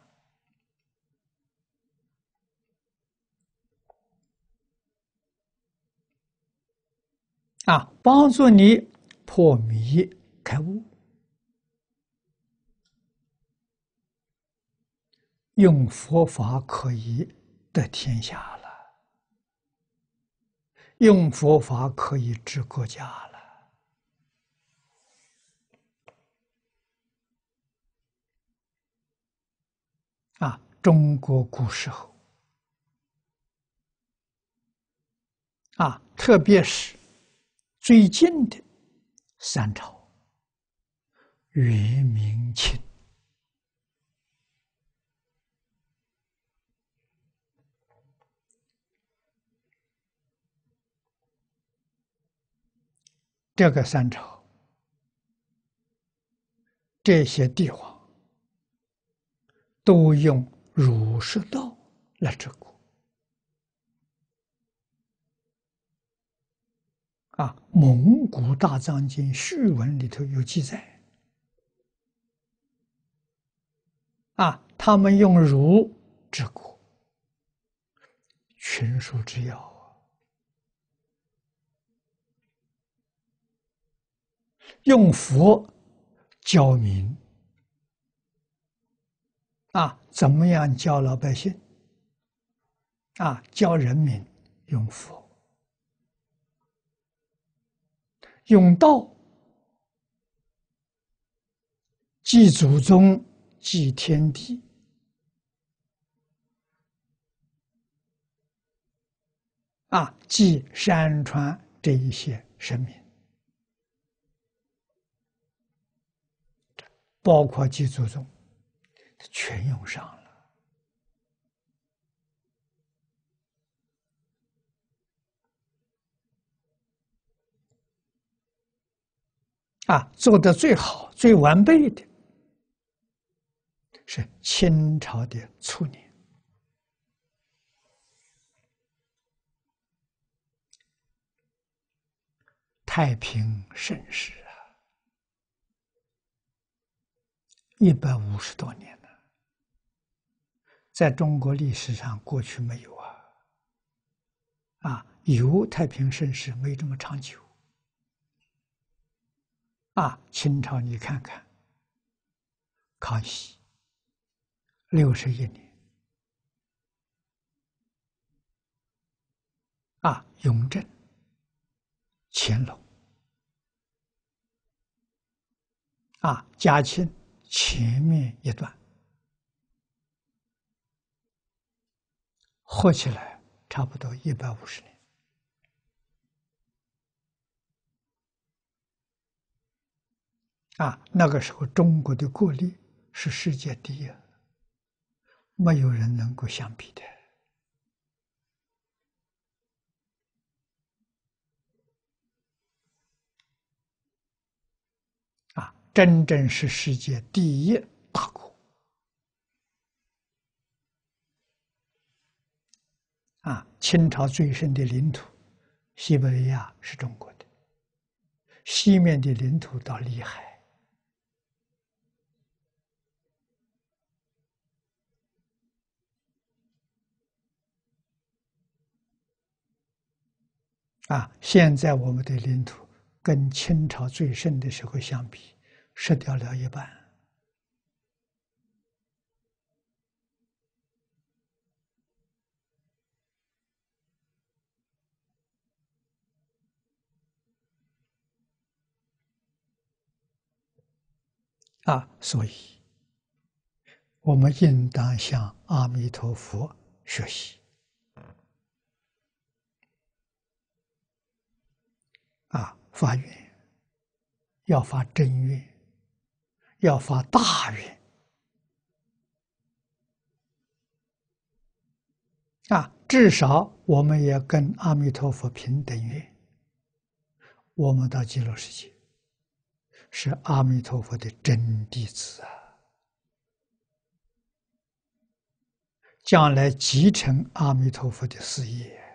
啊，帮助你破迷开悟，用佛法可以得天下了。用佛法可以治国家了。啊，中国古时候，啊，特别是最近的三朝：元、明、清。这个三朝，这些帝王都用儒释道来治国。啊，蒙古大藏经序文里头有记载。啊，他们用儒治国，群书之要。用佛教民啊，怎么样教老百姓啊？教人民用佛，用道，祭祖宗，祭天地，啊，祭山川这一些神明。包括祭祖宗，全用上了。啊，做的最好、最完备的，是清朝的初年，太平盛世。一百五十多年了，在中国历史上过去没有啊，啊，有太平盛世没这么长久，啊，清朝你看看，康熙六十一年，啊，雍正、乾隆、啊，嘉庆。前面一段，合起来差不多一百五十年。啊，那个时候中国的国力是世界第一，没有人能够相比的。真正是世界第一大国，啊，清朝最盛的领土，西伯利亚是中国的，西面的领土到里海，啊，现在我们的领土跟清朝最盛的时候相比。失掉了一半啊，所以我们应当向阿弥陀佛学习啊，发愿要发真愿。要发大愿啊！至少我们也跟阿弥陀佛平等愿。我们到极乐世界是阿弥陀佛的真弟子啊！将来继承阿弥陀佛的事业。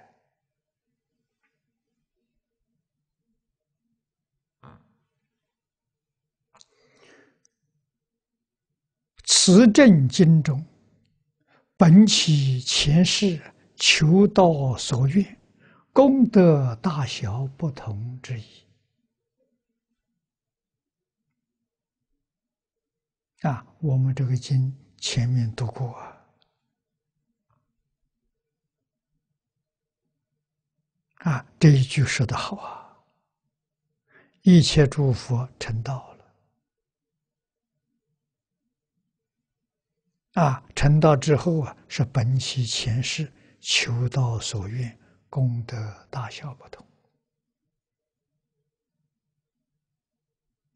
持正经中，本起前世求道所愿，功德大小不同之意。啊，我们这个经前面读过啊，啊，这一句说的好啊，一切诸佛成道。啊，成道之后啊，是本起前世求道所愿，功德大小不同。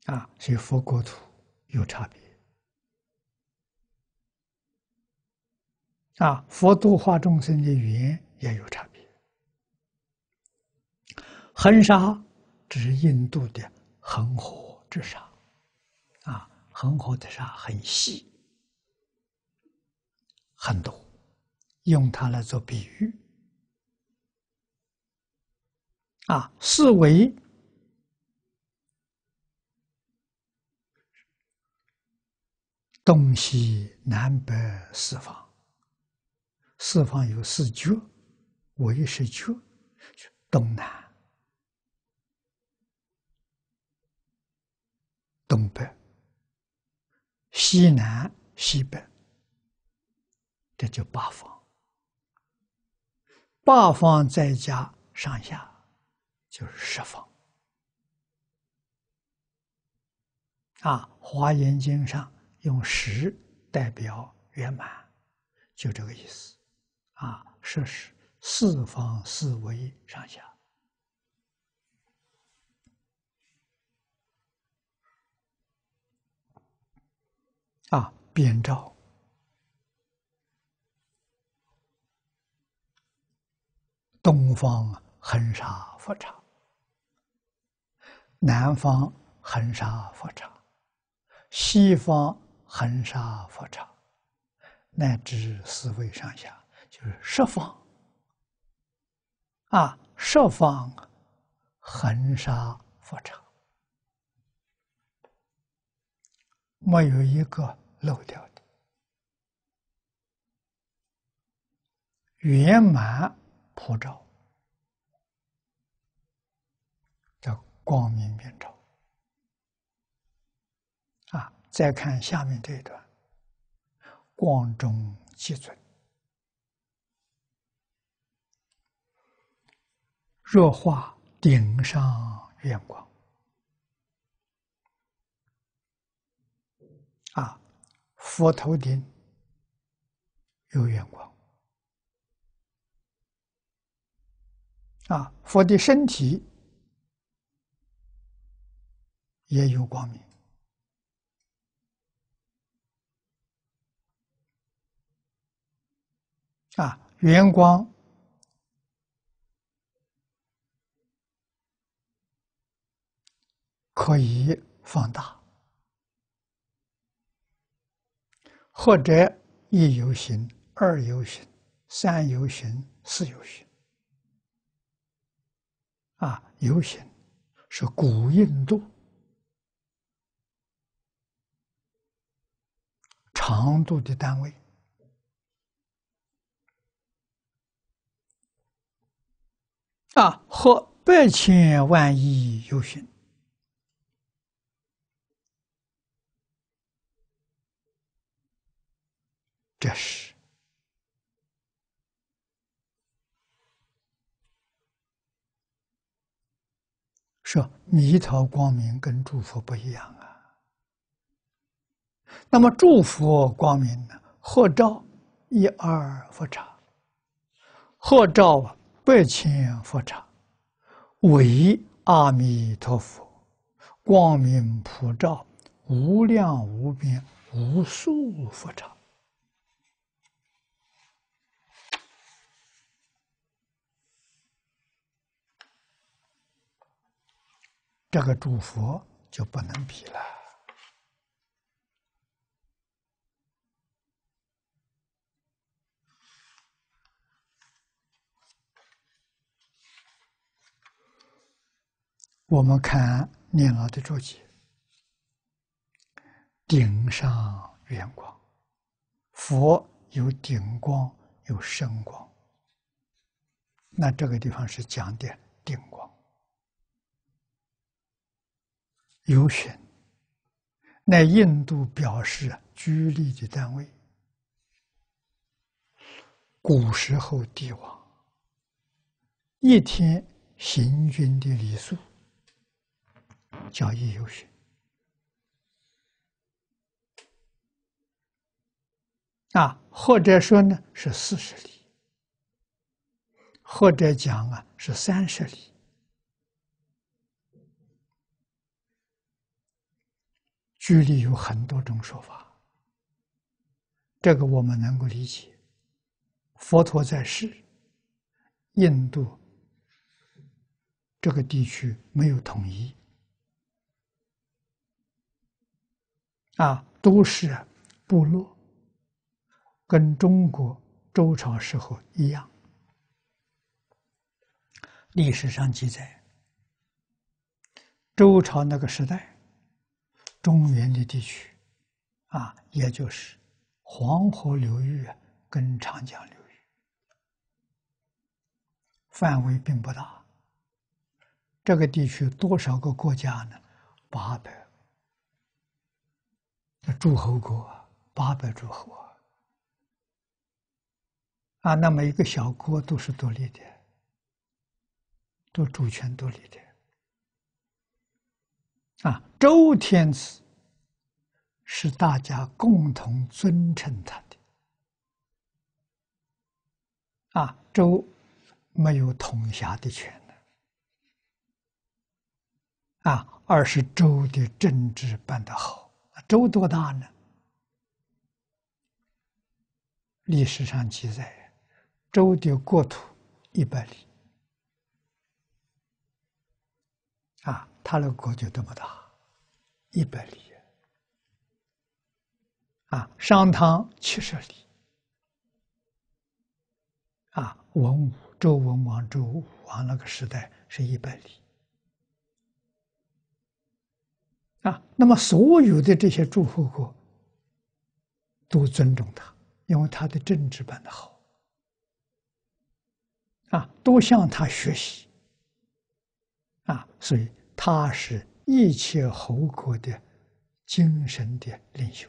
啊，所以佛国土有差别。啊，佛度化众生的语言也有差别。恒沙，指印度的恒河之沙。啊，恒河的沙很细。很多，用它来做比喻，啊，四维，东西南北四方，四方有四角，我也是角，东南，东北，西南，西北。这叫八方，八方再加上下，就是十方。啊，《华严经》上用十代表圆满，就这个意思。啊，设是四方四维上下。啊，边照。东方恒沙佛刹，南方横沙佛刹，西方横沙佛刹，乃至四维上下，就是十方。啊，十方横沙佛刹，没有一个漏掉的，圆满。普照，叫光明遍照。啊，再看下面这一段：光中集尊，若化顶上圆光。啊，佛头顶有圆光。啊，佛的身体也有光明啊，圆光可以放大，或者一有行、二有行、三有行、四有行。啊，游行是古印度长度的单位啊，和百千万亿游行，这是。说弥陀光明跟诸佛不一样啊，那么诸佛光明呢？合照一二佛刹，合照百千佛刹，为阿弥陀佛光明普照，无量无边无数佛刹。这个祝佛就不能比了。我们看念老的注解，顶上圆光，佛有顶光，有身光，那这个地方是讲的顶光。由选乃印度表示居里的单位。古时候帝王一天行军的礼数叫一游旬，啊，或者说呢是四十里，或者讲啊是三十里。距离有很多种说法，这个我们能够理解。佛陀在世，印度这个地区没有统一，啊，都是部落，跟中国周朝时候一样。历史上记载，周朝那个时代。中原的地区，啊，也就是黄河流域跟长江流域，范围并不大。这个地区多少个国家呢？八百，诸侯国，八百诸侯啊！啊，那么一个小国都是独立的，都主权独立的。啊，周天子是大家共同尊称他的。啊，周没有统辖的权啊，而是周的政治办得好。周多大呢？历史上记载，周的国土一百里。他那个国就这么大，一百里，啊，商汤七十里，啊，文武周文王、周武王那个时代是一百里，啊，那么所有的这些诸侯国都尊重他，因为他的政治办得好，啊，都向他学习，啊，所以。他是一切侯国的精神的领袖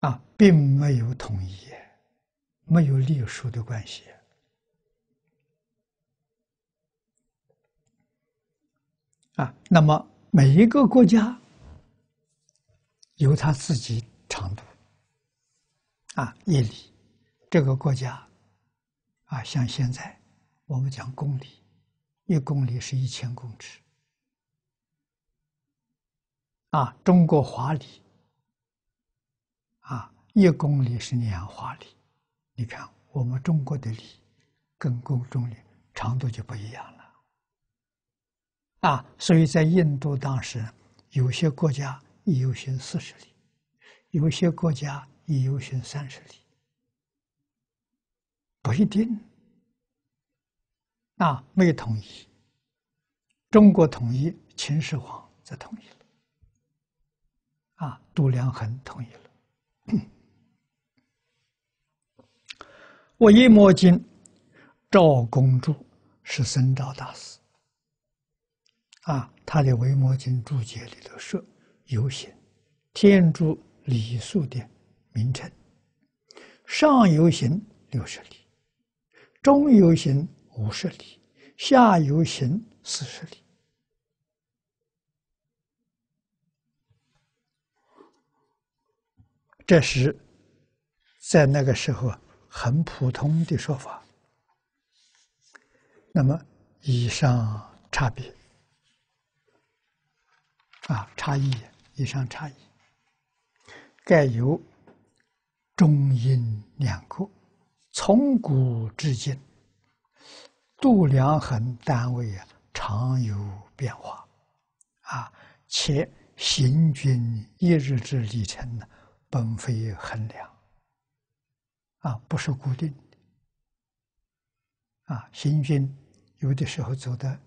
啊，并没有统一，没有隶属的关系啊。那么每一个国家由他自己长度啊，一里，这个国家。啊，像现在我们讲公里，一公里是一千公尺。啊，中国华里，啊，一公里是两华里。你看，我们中国的里跟公中的长度就不一样了。啊，所以在印度当时，有些国家一游行四十里，有些国家一游行三十里。不一定。啊，没统一，中国统一，秦始皇则统一了。啊，度量衡同意了。《我一摸经》赵公注是僧肇大师。啊，他的《维摩经》注解里头说：“游行天竺，李素的名称，上游行六十里。”中游行五十里，下游行四十里。这是在那个时候很普通的说法。那么，以上差别啊，差异，以上差异，盖有中英两国。从古至今，度量衡单位啊常有变化，啊，且行军一日之里程呢，本非衡量，啊，不是固定的，啊，行军有的时候走得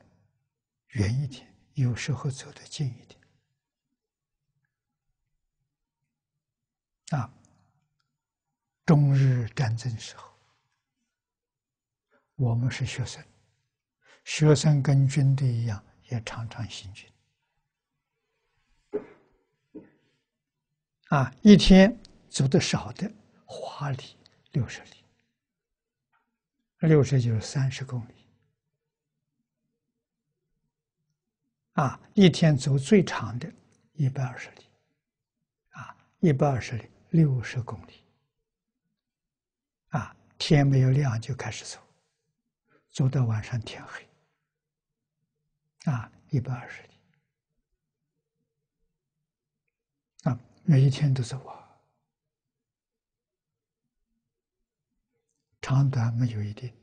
远一点，有时候走得近一点，啊，中日战争时候。我们是学生，学生跟军队一样，也常常行军。啊，一天走的少的，华里六十里，六十就是三十公里。啊，一天走最长的，一百二十里，啊，一百二十里六十公里，啊，天没有亮就开始走。走到晚上天黑，啊，一百二十天，啊，每一天都是我，长短没有一定。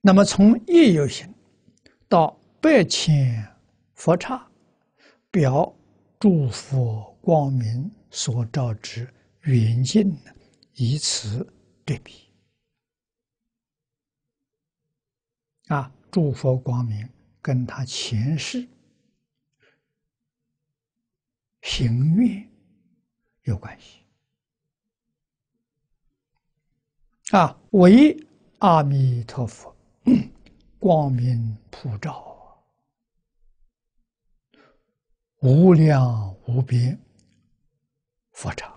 那么从夜游行到白天，佛刹表。诸佛光明所照之远近，以此对比。啊，诸佛光明跟他前世行愿有关系。啊，为阿弥陀佛 *clears throat* 光明普照。无量无边，佛刹，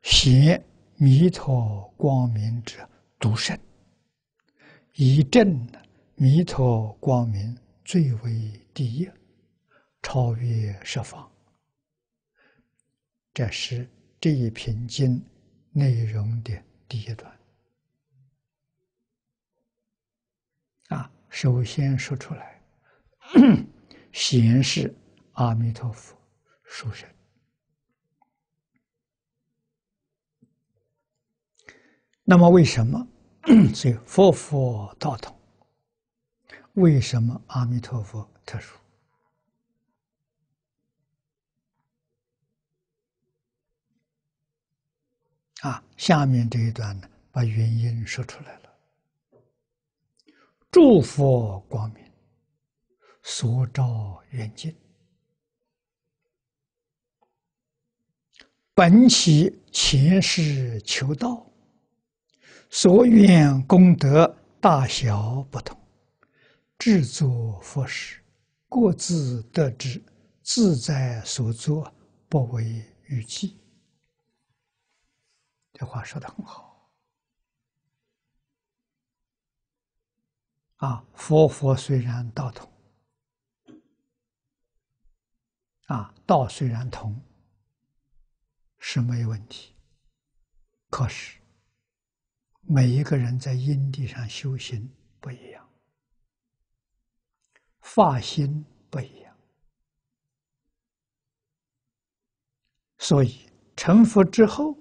显弥陀光明之独身，以证弥陀光明最为第一，超越十方。这是这一品经内容的第一段。啊，首先说出来，*coughs* 显示。阿弥陀佛，殊胜。那么，为什么？*clears throat* 所以，佛佛道同。为什么阿弥陀佛特殊？啊，下面这一段呢，把原因说出来了。诸佛光明，所照远近。本起前世求道，所愿功德大小不同，制作佛事，各自得之，自在所作，不为预计。这话说的很好。啊，佛佛虽然道同，啊，道虽然同。是没有问题，可是每一个人在因地上修行不一样，发心不一样，所以成佛之后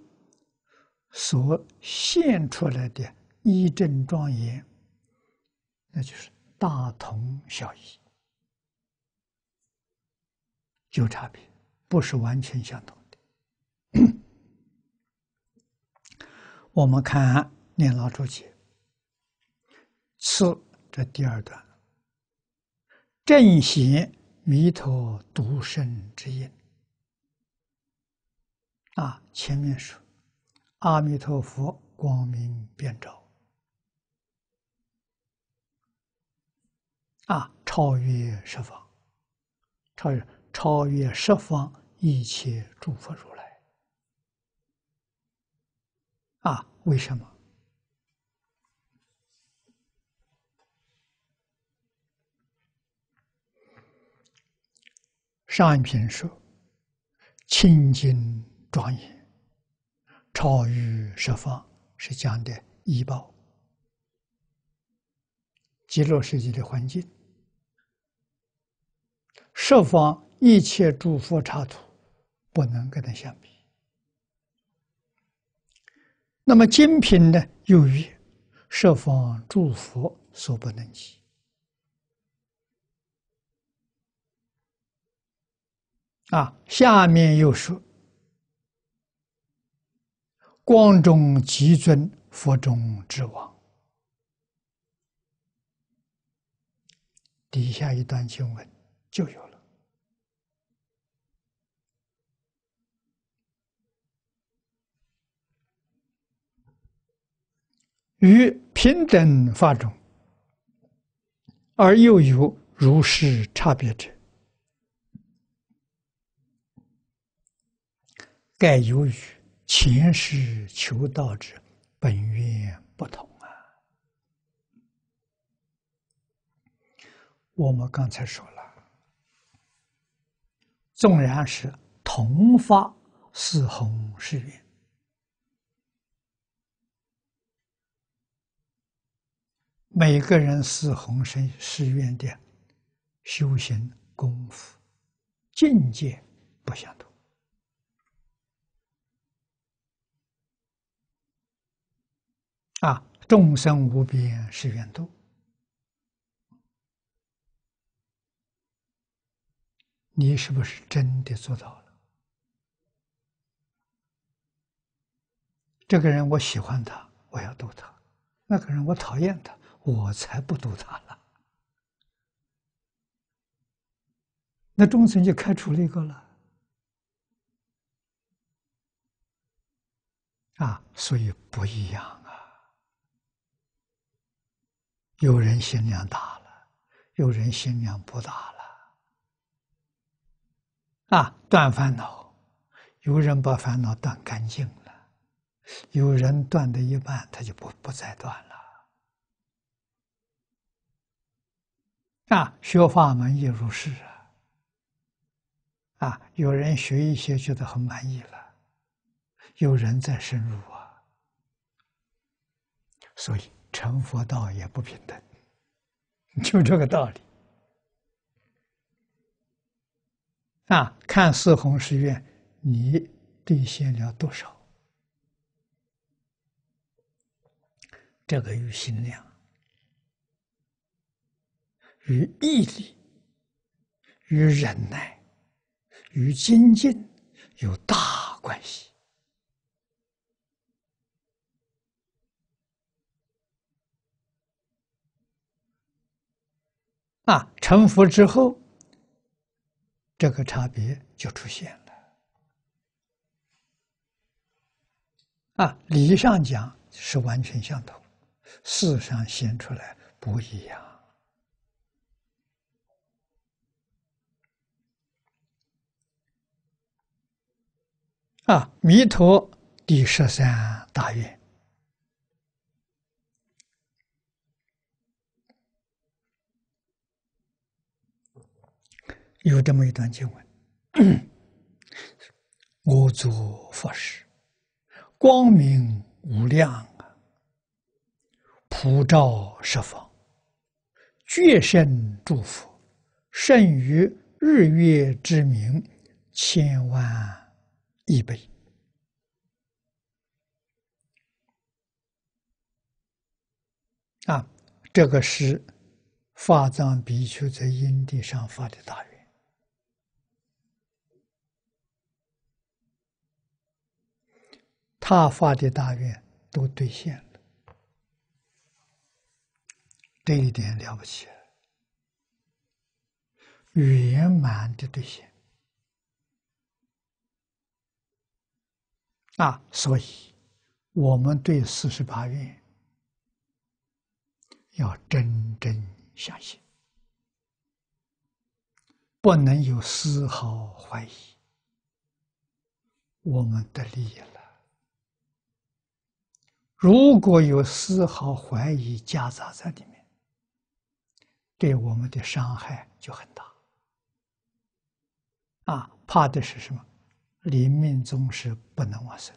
所现出来的一正庄严，那就是大同小异，有差别，不是完全相同。我们看念老主解，此这第二段，正邪弥陀独身之因。啊，前面说阿弥陀佛光明遍照，啊，超越十方，超越超越十方一切诸佛如来。那为什么？上一篇说清净庄严超于十方，是讲的医报极乐世界的环境。十方一切诸佛刹土，不能跟他相比。那么金品呢，又于设方诸佛所不能及啊。下面又说，光中极尊佛中之王。底下一段经文就有。与平等法中，而又有如是差别者，盖由于前世求道者本愿不同啊。我们刚才说了，纵然是同发似红誓愿。每个人是红生十愿的修行功夫境界不相同啊，众生无边是愿度。你是不是真的做到了？这个人我喜欢他，我要度他；那个人我讨厌他。我才不读他了。那中层就开除了一个了。啊，所以不一样啊。有人心量大了，有人心量不大了。啊，断烦恼，有人把烦恼断干净了，有人断的一半，他就不不再断了。啊，学法门亦如是啊！啊，有人学一些觉得很满意了，有人在深入啊。所以成佛道也不平等，*laughs* 就这个道理。啊，看四弘誓愿，你兑现了多少？这个有心量。与毅力、与忍耐、与精进有大关系啊！成佛之后，这个差别就出现了啊！理上讲是完全相同，事上显出来不一样。啊！弥陀第十三大愿有这么一段经文：“ *clears throat* 我做法事，光明无量啊，普照十方，决身祝福，胜于日月之明千万。”一杯。啊！这个是法藏比丘在因地上发的大愿，他发的大愿都兑现了，这一点了不起，圆满的兑现。啊，所以，我们对四十八愿要真真相信，不能有丝毫怀疑。我们得利益了，如果有丝毫怀疑夹杂在里面，对我们的伤害就很大。啊，怕的是什么？临命终时不能往生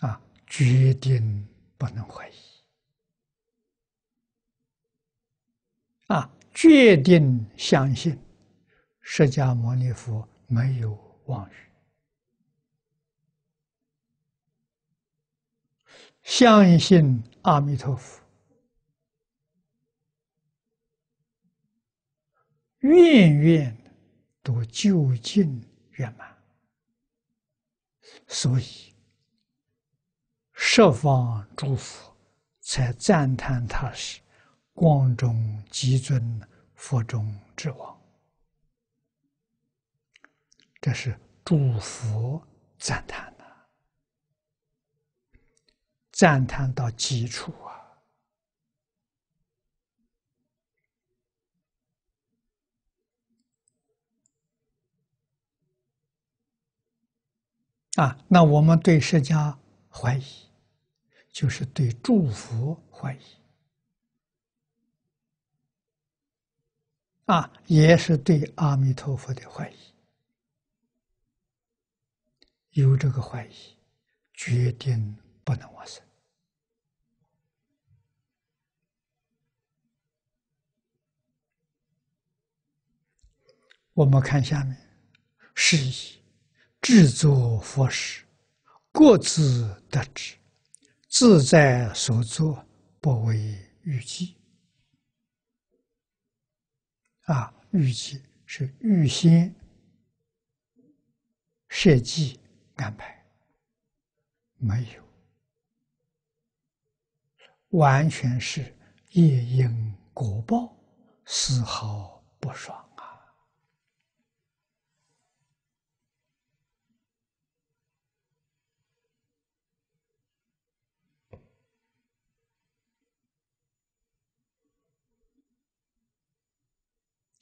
啊！决定不能怀疑啊！决定相信释迦牟尼佛没有妄语，相信阿弥陀佛。愿愿都究竟圆满，所以十方诸佛才赞叹他是光中极尊佛中之王。这是祝福赞叹呐，赞叹到极处啊！啊，那我们对释迦怀疑，就是对诸佛怀疑，啊，也是对阿弥陀佛的怀疑，有这个怀疑，决定不能往生。我们看下面，是义。制作佛事，各自得之，自在所作，不为预计。啊，预计是预先设计安排，没有，完全是夜莺果报，丝毫不爽。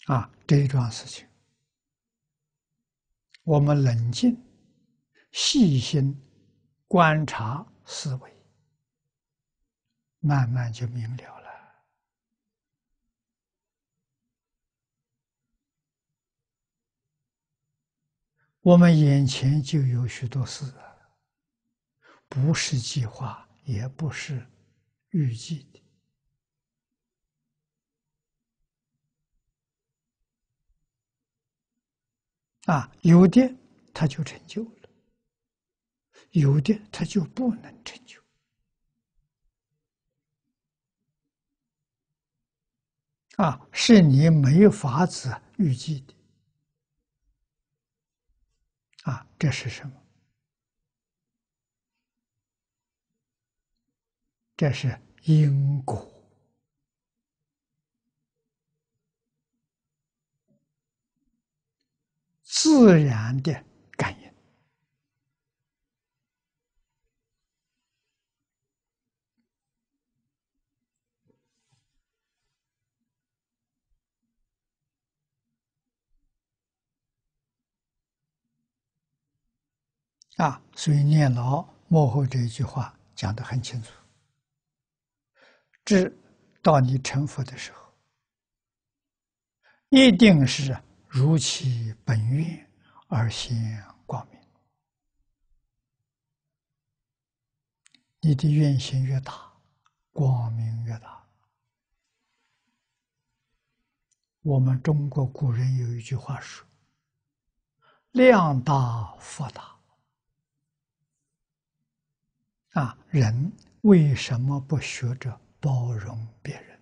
啊，这一桩事情，我们冷静、细心观察、思维，慢慢就明了了。我们眼前就有许多事，不是计划，也不是预计的。啊，有的他就成就了，有的他就不能成就。啊，是你没有法子预计的。啊，这是什么？这是因果。自然的感应啊，所以念老幕后这一句话讲得很清楚，至到你成佛的时候，一定是。如其本愿而行光明，你的愿心越大，光明越大。我们中国古人有一句话说：“量大复大。”啊，人为什么不学着包容别人？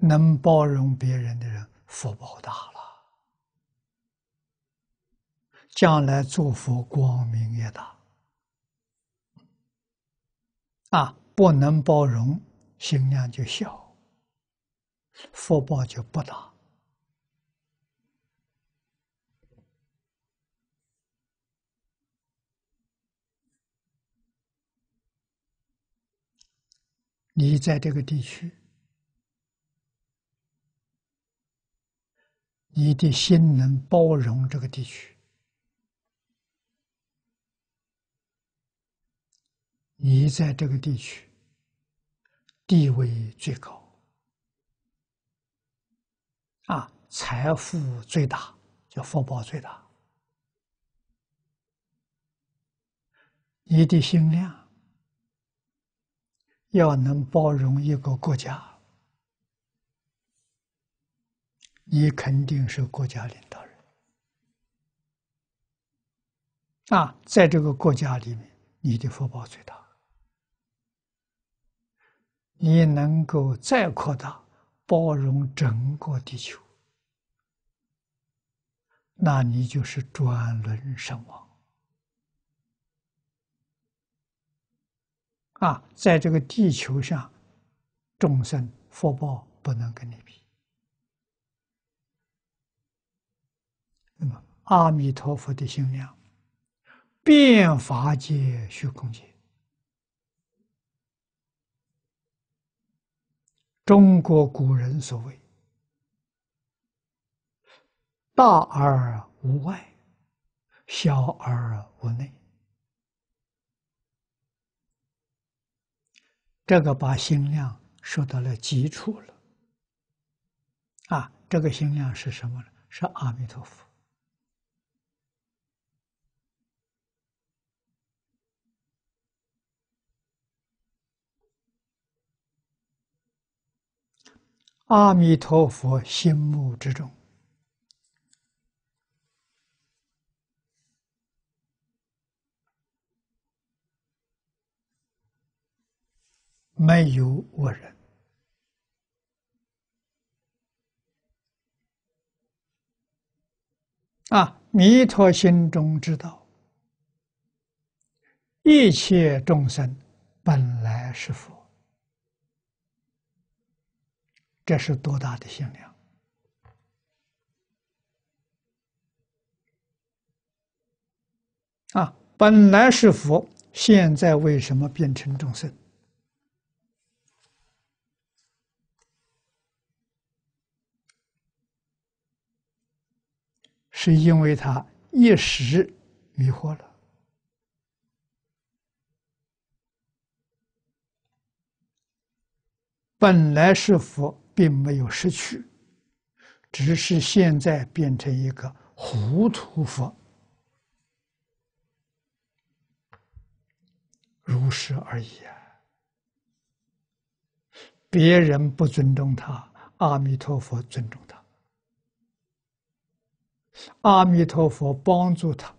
能包容别人的人，福报大了，将来做佛光明也大。啊，不能包容，心量就小，福报就不大。你在这个地区。你的心能包容这个地区，你在这个地区地位最高，啊，财富最大，叫福报最大。你的心量要能包容一个国家。你肯定是国家领导人，啊，在这个国家里面，你的福报最大，你能够再扩大包容整个地球，那你就是转轮圣王，啊，在这个地球上，众生福报不能跟你。那么，阿弥陀佛的心量，遍法界虚空界。中国古人所谓“大而无外，小而无内”，这个把心量说到了极处了。啊，这个心量是什么呢？是阿弥陀佛。阿弥陀佛，心目之中没有我人啊！弥陀心中知道，一切众生本来是佛。这是多大的限量！啊，本来是佛，现在为什么变成众生？是因为他一时迷惑了。本来是佛。并没有失去，只是现在变成一个糊涂佛，如是而已。别人不尊重他，阿弥陀佛尊重他，阿弥陀佛帮助他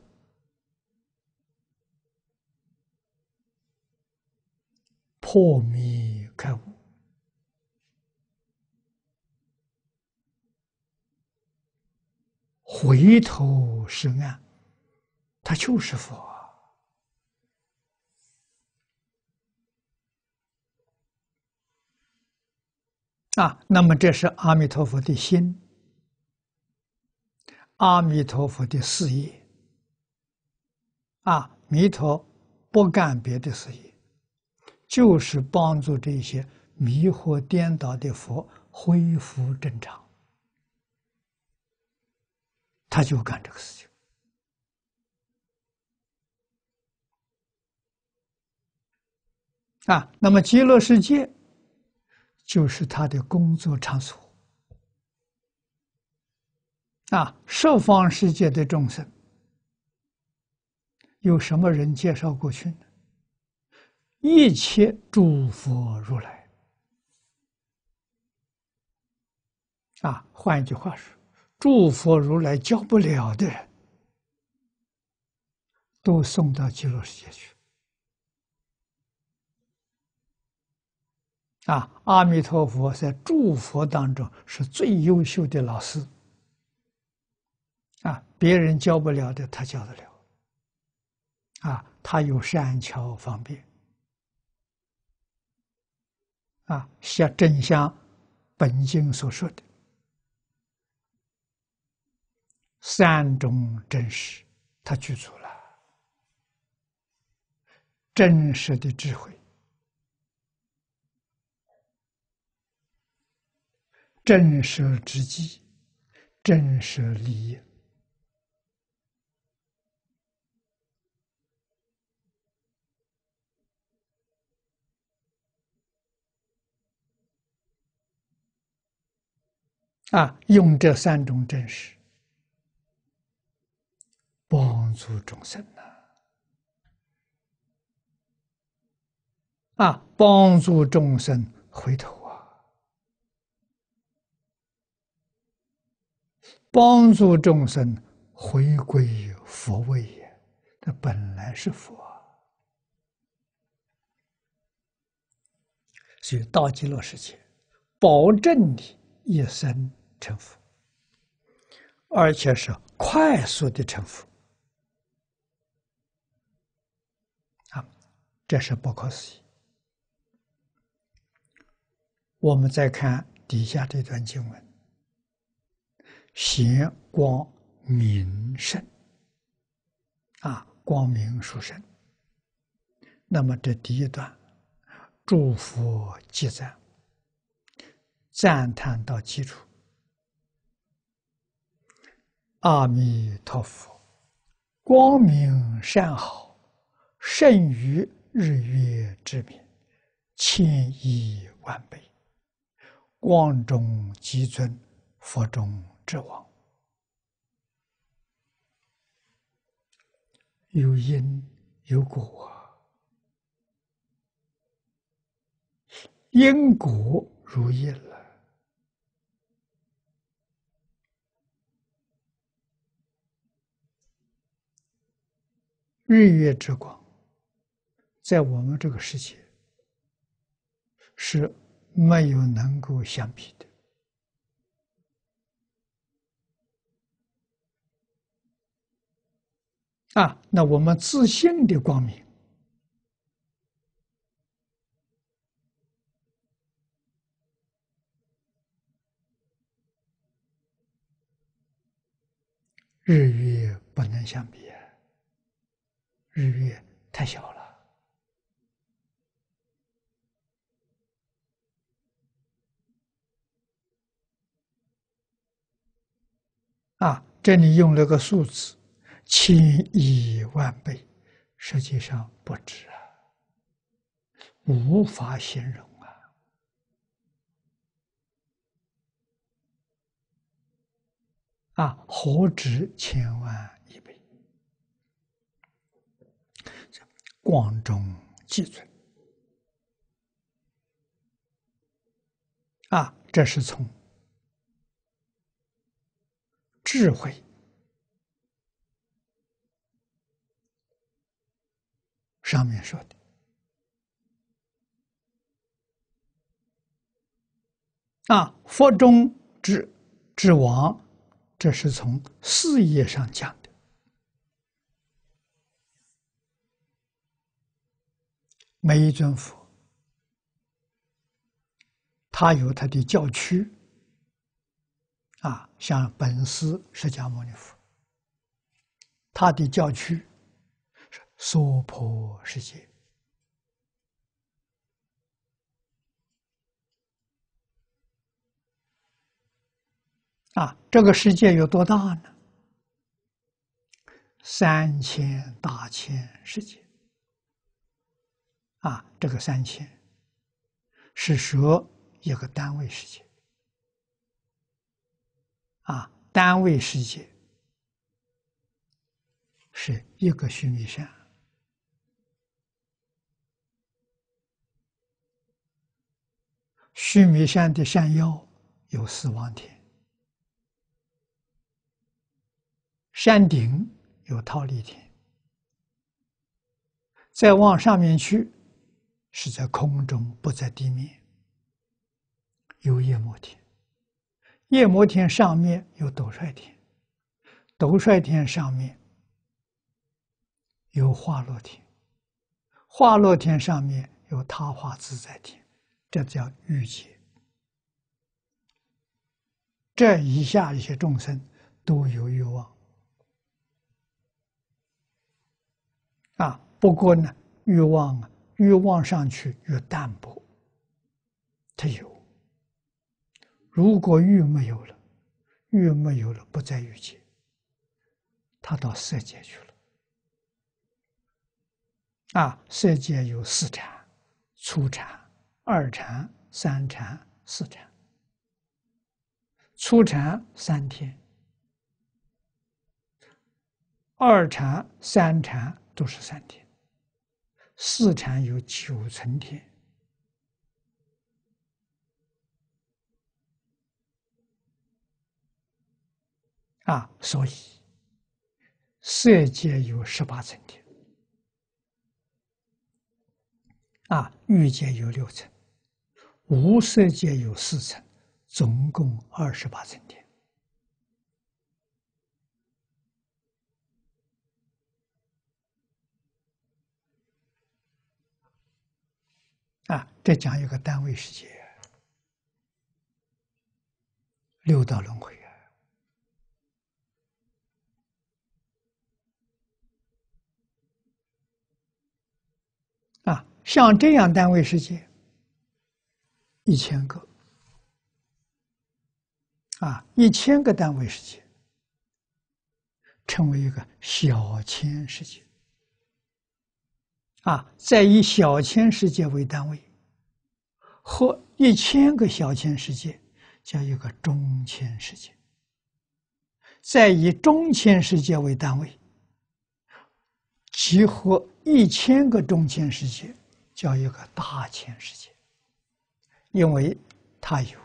破迷开悟。回头是岸，他就是佛啊！那么，这是阿弥陀佛的心，阿弥陀佛的事业啊！弥陀不干别的事业，就是帮助这些迷惑颠倒的佛恢复正常。他就干这个事情啊。那么极乐世界就是他的工作场所啊。受方世界的众生有什么人介绍过去呢？一切诸佛如来啊。换一句话说。诸佛如来教不了的人，都送到极乐世界去。啊，阿弥陀佛在诸佛当中是最优秀的老师。啊，别人教不了的，他教得了。啊，他有善巧方便。啊，像正像本经所说的。三种真实，他具足了。真实的智慧，真实之境，真实利益。啊，用这三种真实。帮助众生呐！啊，帮助众生回头啊！帮助众生回归佛位呀，这本来是佛。所以大极乐世界保证你一生成佛，而且是快速的成佛。这是不可思议。我们再看底下这段经文：贤光明圣，啊，光明殊胜。那么这第一段祝福、记载、赞叹到基础。阿弥陀佛，光明善好，甚于。日月之明，千亿万倍；光中极尊，佛中之王。有因有果，因果如印了。日月之光。在我们这个世界是没有能够相比的啊！那我们自信的光明，日月不能相比，日月太小了。啊，这里用了个数字，千亿万倍，实际上不止啊，无法形容啊，啊，何止千万亿倍？这光中寄存啊，这是从。智慧，上面说的啊，佛中智之王，这是从事业上讲的。每一尊佛，他有他的教区。啊，像本师释迦牟尼佛，他的教区是娑婆世界。啊，这个世界有多大呢？三千大千世界。啊，这个三千是说一个单位世界。啊，单位世界是一个须弥山，须弥山的山腰有死亡天，山顶有桃李天，再往上面去是在空中，不在地面，有夜摩天。夜摩天上面有斗率天，斗率天上面有花落天，花落天上面有桃花自在天，这叫欲界。这以下一些众生都有欲望，啊，不过呢，欲望啊，欲望上去越淡薄，它有。如果欲没有了，欲没有了，不再欲界，他到色界去了。啊，色界有四禅，初禅、二禅、三禅、四禅。初禅三天，二禅、三禅都是三天，四禅有九层天。啊，所以色界有十八层天，啊，欲界有六层，无色界有四层，总共二十八层天。啊，这讲一个单位世界，六道轮回。像这样单位世界，一千个，啊，一千个单位时界，成为一个小千世界，啊，在以小千世界为单位，合一千个小千世界，叫一个中千世界，在以中千世界为单位，集合一千个中千世界。叫一个大千世界，因为它有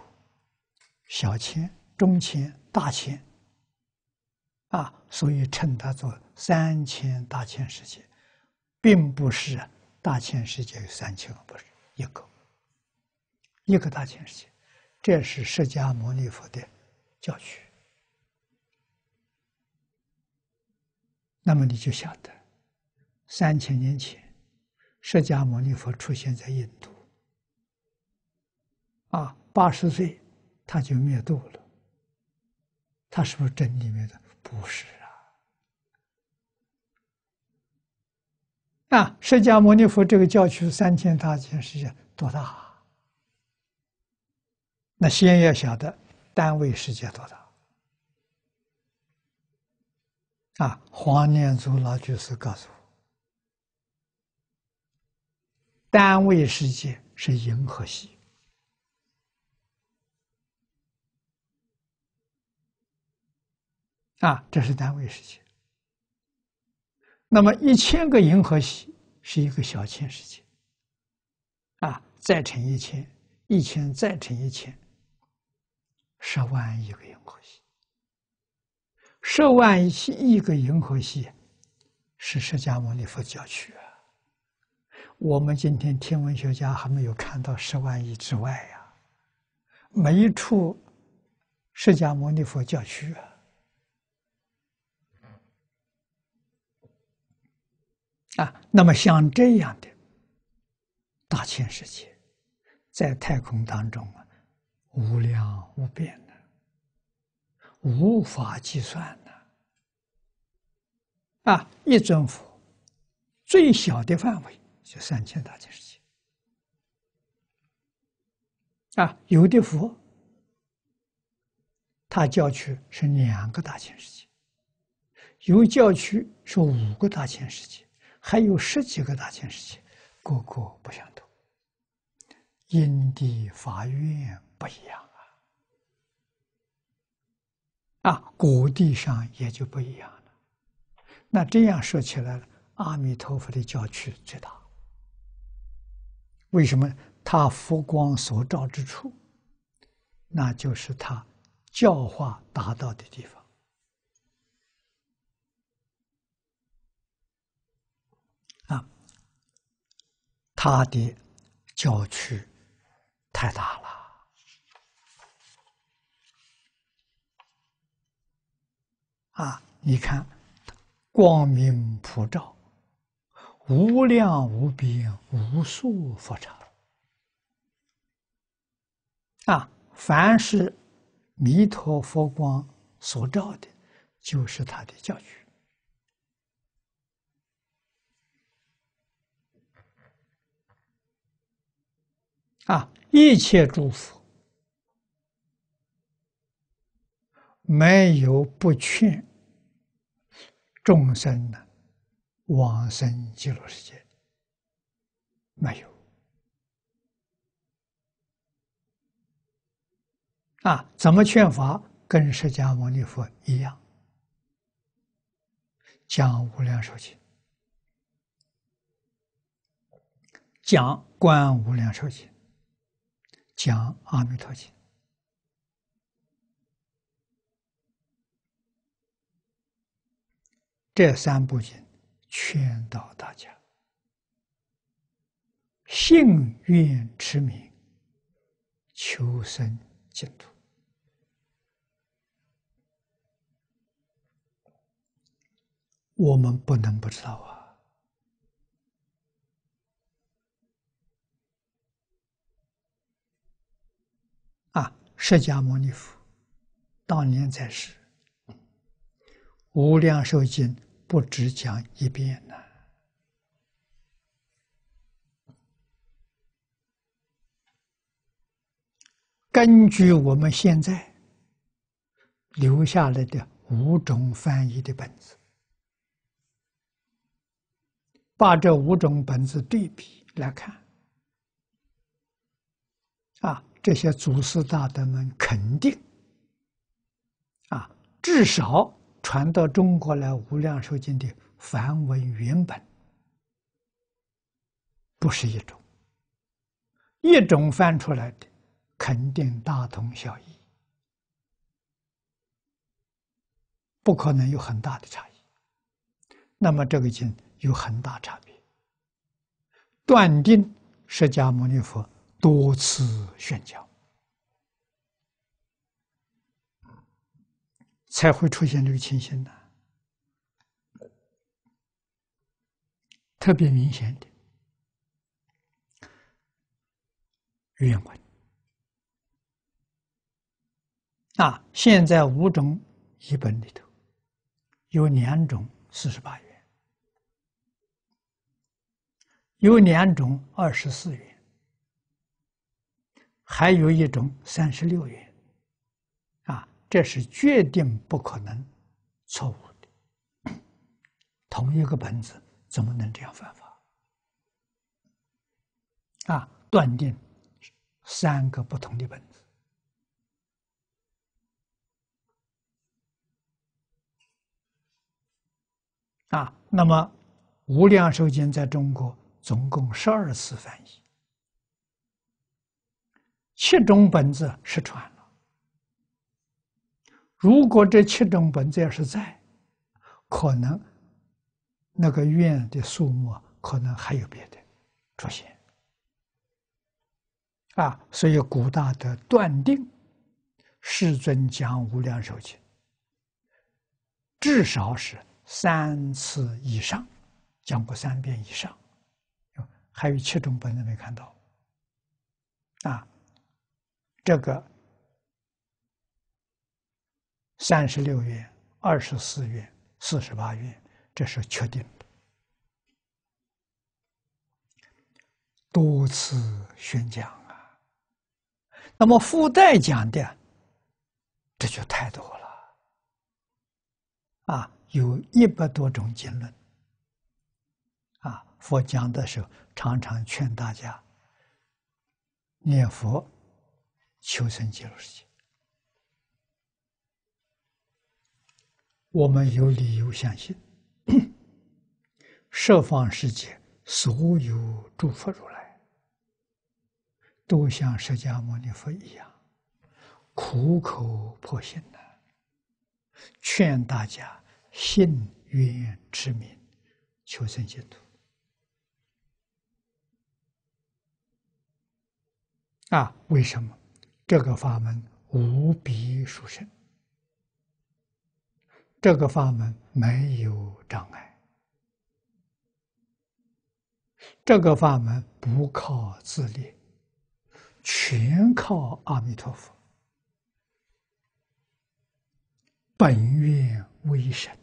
小千、中千、大千啊，所以称它做三千大千世界，并不是大千世界有三千个，不是一个一个大千世界，这是释迦牟尼佛的教区。那么你就晓得，三千年前。释迦牟尼佛出现在印度，啊，八十岁他就灭度了。他是不是真面的？不是啊。啊，释迦牟尼佛这个教区三千大千世界多大啊？那先要晓得单位世界多大啊？黄念祖老居士告诉我。单位世界是银河系，啊，这是单位世界。那么一千个银河系是一个小千世界，啊，再乘一千，一千再乘一千，十万亿个银河系，十万亿亿个银河系是释迦牟尼佛教区。我们今天天文学家还没有看到十万亿之外呀，每一处释迦牟尼佛教区啊！啊，那么像这样的大千世界，在太空当中啊，无量无边的，无法计算的啊，一尊佛，最小的范围。就三千大千世界啊，有的佛，他教区是两个大千世界，有教区是五个大千世界，还有十几个大千世界，各个不相同，因地法院不一样啊，啊，国地上也就不一样了。那这样说起来了，阿弥陀佛的教区最大。为什么他佛光所照之处，那就是他教化达到的地方啊？他的教区太大了啊！你看，光明普照。无量无边无数佛刹，啊！凡是弥陀佛光所照的，就是他的教区。啊！一切诸佛没有不劝众生的。往生极乐世界没有啊？怎么劝法？跟释迦牟尼佛一样，讲无量寿经，讲观无量寿经，讲阿弥陀经，这三部经。劝导大家，信愿持名，求生净土。我们不能不知道啊！啊，释迦牟尼佛当年在世，无量寿经。不只讲一遍呢。根据我们现在留下来的五种翻译的本子，把这五种本子对比来看，啊，这些祖师大德们肯定，啊，至少。传到中国来，《无量寿经》的梵文原本不是一种，一种翻出来的肯定大同小异，不可能有很大的差异。那么这个经有很大差别，断定释迦牟尼佛多次宣讲。才会出现这个情形呢，特别明显的原文啊！现在五种一本里头，有两种四十八元，有两种二十四元，还有一种三十六元。这是决定不可能错误的。*clears throat* 同一个本子怎么能这样犯法？啊，断定三个不同的本子。啊，那么《无量寿经》在中国总共十二次翻译，七种本子失传。如果这七种本要是在，可能那个愿的数目可能还有别的出现啊，所以古大德断定，世尊讲《无量寿经》，至少是三次以上讲过三遍以上，还有七种本子没看到啊，这个。三十六月、二十四月、四十八月，这是确定的。多次宣讲啊，那么附带讲的这就太多了啊，有一百多种经论啊。佛讲的时候，常常劝大家念佛求生极乐世界。我们有理由相信，十 *clears throat* 方世界所有诸佛如来，都像释迦牟尼佛一样苦口婆心的劝大家信愿持名，求生净土。啊，为什么？这个法门无比殊胜。这个法门没有障碍，这个法门不靠自力，全靠阿弥陀佛本愿威神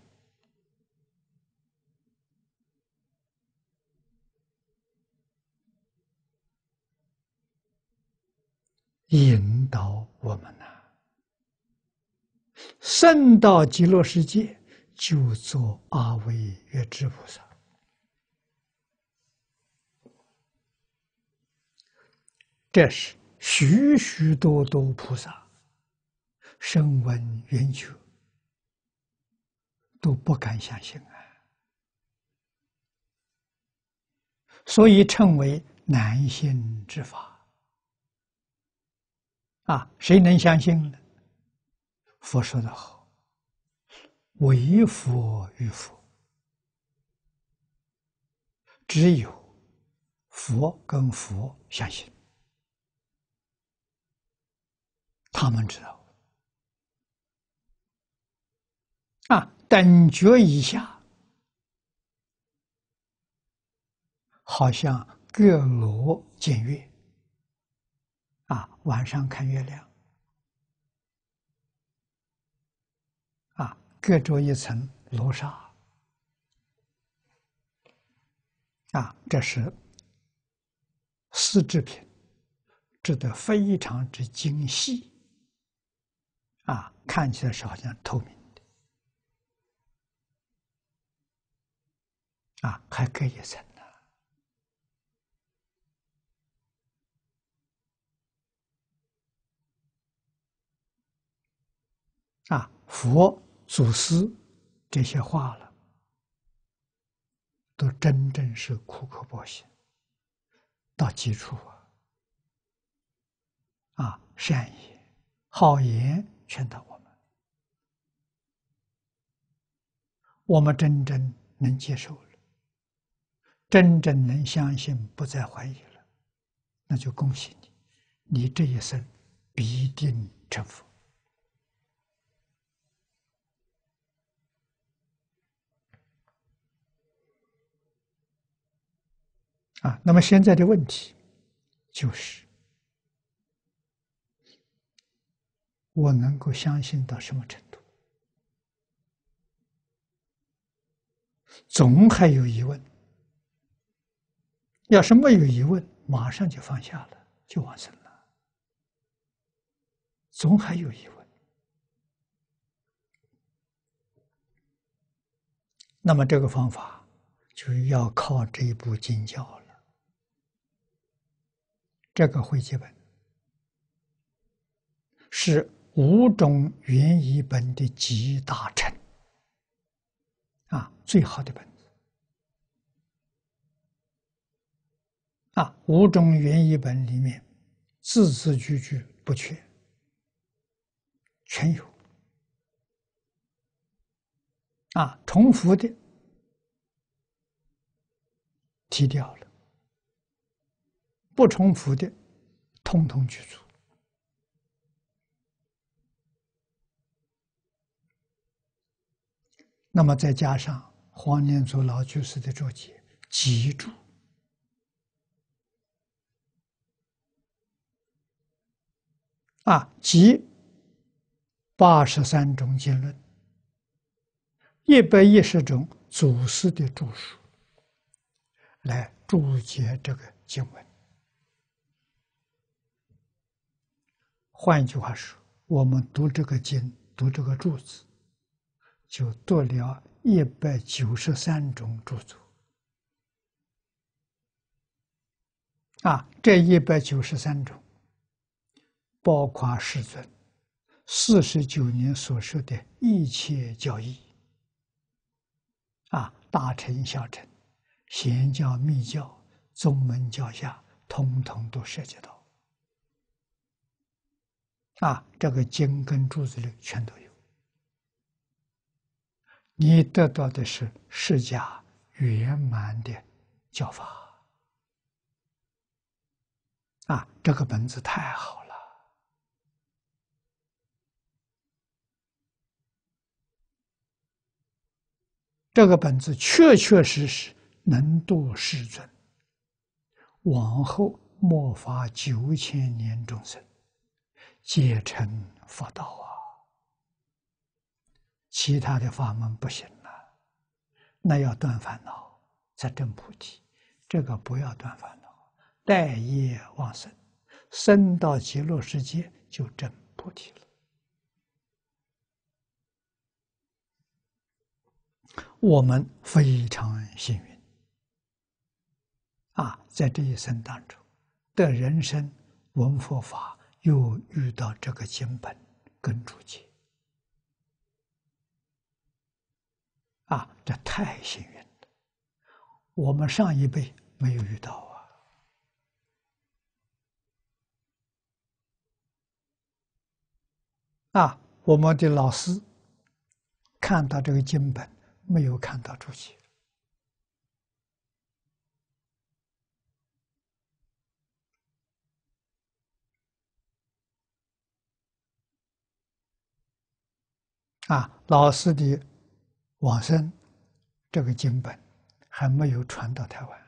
引导我们呢。生到极乐世界，就做阿惟越之菩萨。这是许许多多菩萨声闻缘求，都不敢相信啊！所以称为难信之法啊！谁能相信呢？佛说的好，为佛与佛，只有佛跟佛相信，他们知道。啊，等觉一下，好像各罗见月，啊，晚上看月亮。隔着一层罗纱啊，这是丝制品织得非常之精细啊，看起来是好像透明的啊，还隔一层呢啊，佛。祖师这些话了，都真正是苦口婆心，到基础啊，善意、好言劝导我们，我们真正能接受了，真正能相信，不再怀疑了，那就恭喜你，你这一生必定成佛。啊，那么现在的问题就是，我能够相信到什么程度？总还有疑问。要是没有疑问，马上就放下了，就完成了。总还有疑问。那么这个方法，就要靠这一步精教。这个会集本是五种原译本的集大成，啊，最好的本子，啊，五种原译本里面字字句句不缺，全有，啊，重复的剔掉了。不重复的，通通去除。那么再加上黄念祖老居士的注解集注啊，及八十三种经论、一百一十种祖师的著述，来注解这个经文。换一句话说，我们读这个经，读这个注子，就读了一百九十三种著作。啊，这一百九十三种，包括世尊四十九年所说的一切教义，啊，大乘小乘、贤教密教、宗门教下，通通都涉及到。啊，这个经跟柱子里全都有，你得到的是释迦圆满的教法。啊，这个本子太好了，这个本子确确实实能度世尊，往后莫发九千年众生。皆成佛道啊！其他的法门不行了，那要断烦恼才证菩提。这个不要断烦恼，待业往生，生到极乐世界就证菩提了。我们非常幸运啊，在这一生当中的人生闻佛法。又遇到这个经本跟出去啊，这太幸运了！我们上一辈没有遇到啊，啊，我们的老师看到这个经本，没有看到出去。啊，老师的往生这个经本还没有传到台湾，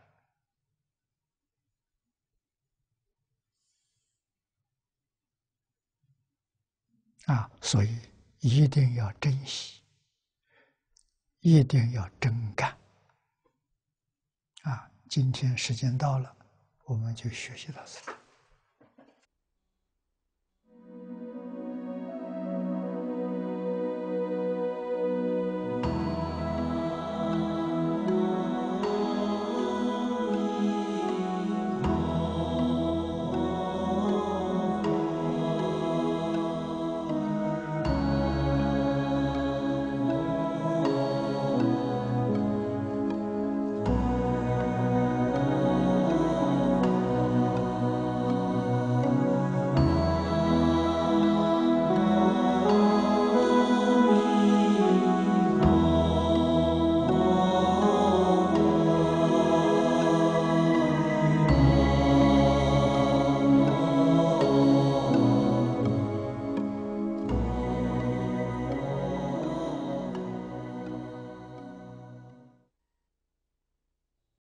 啊，所以一定要珍惜，一定要真干。啊，今天时间到了，我们就学习到此。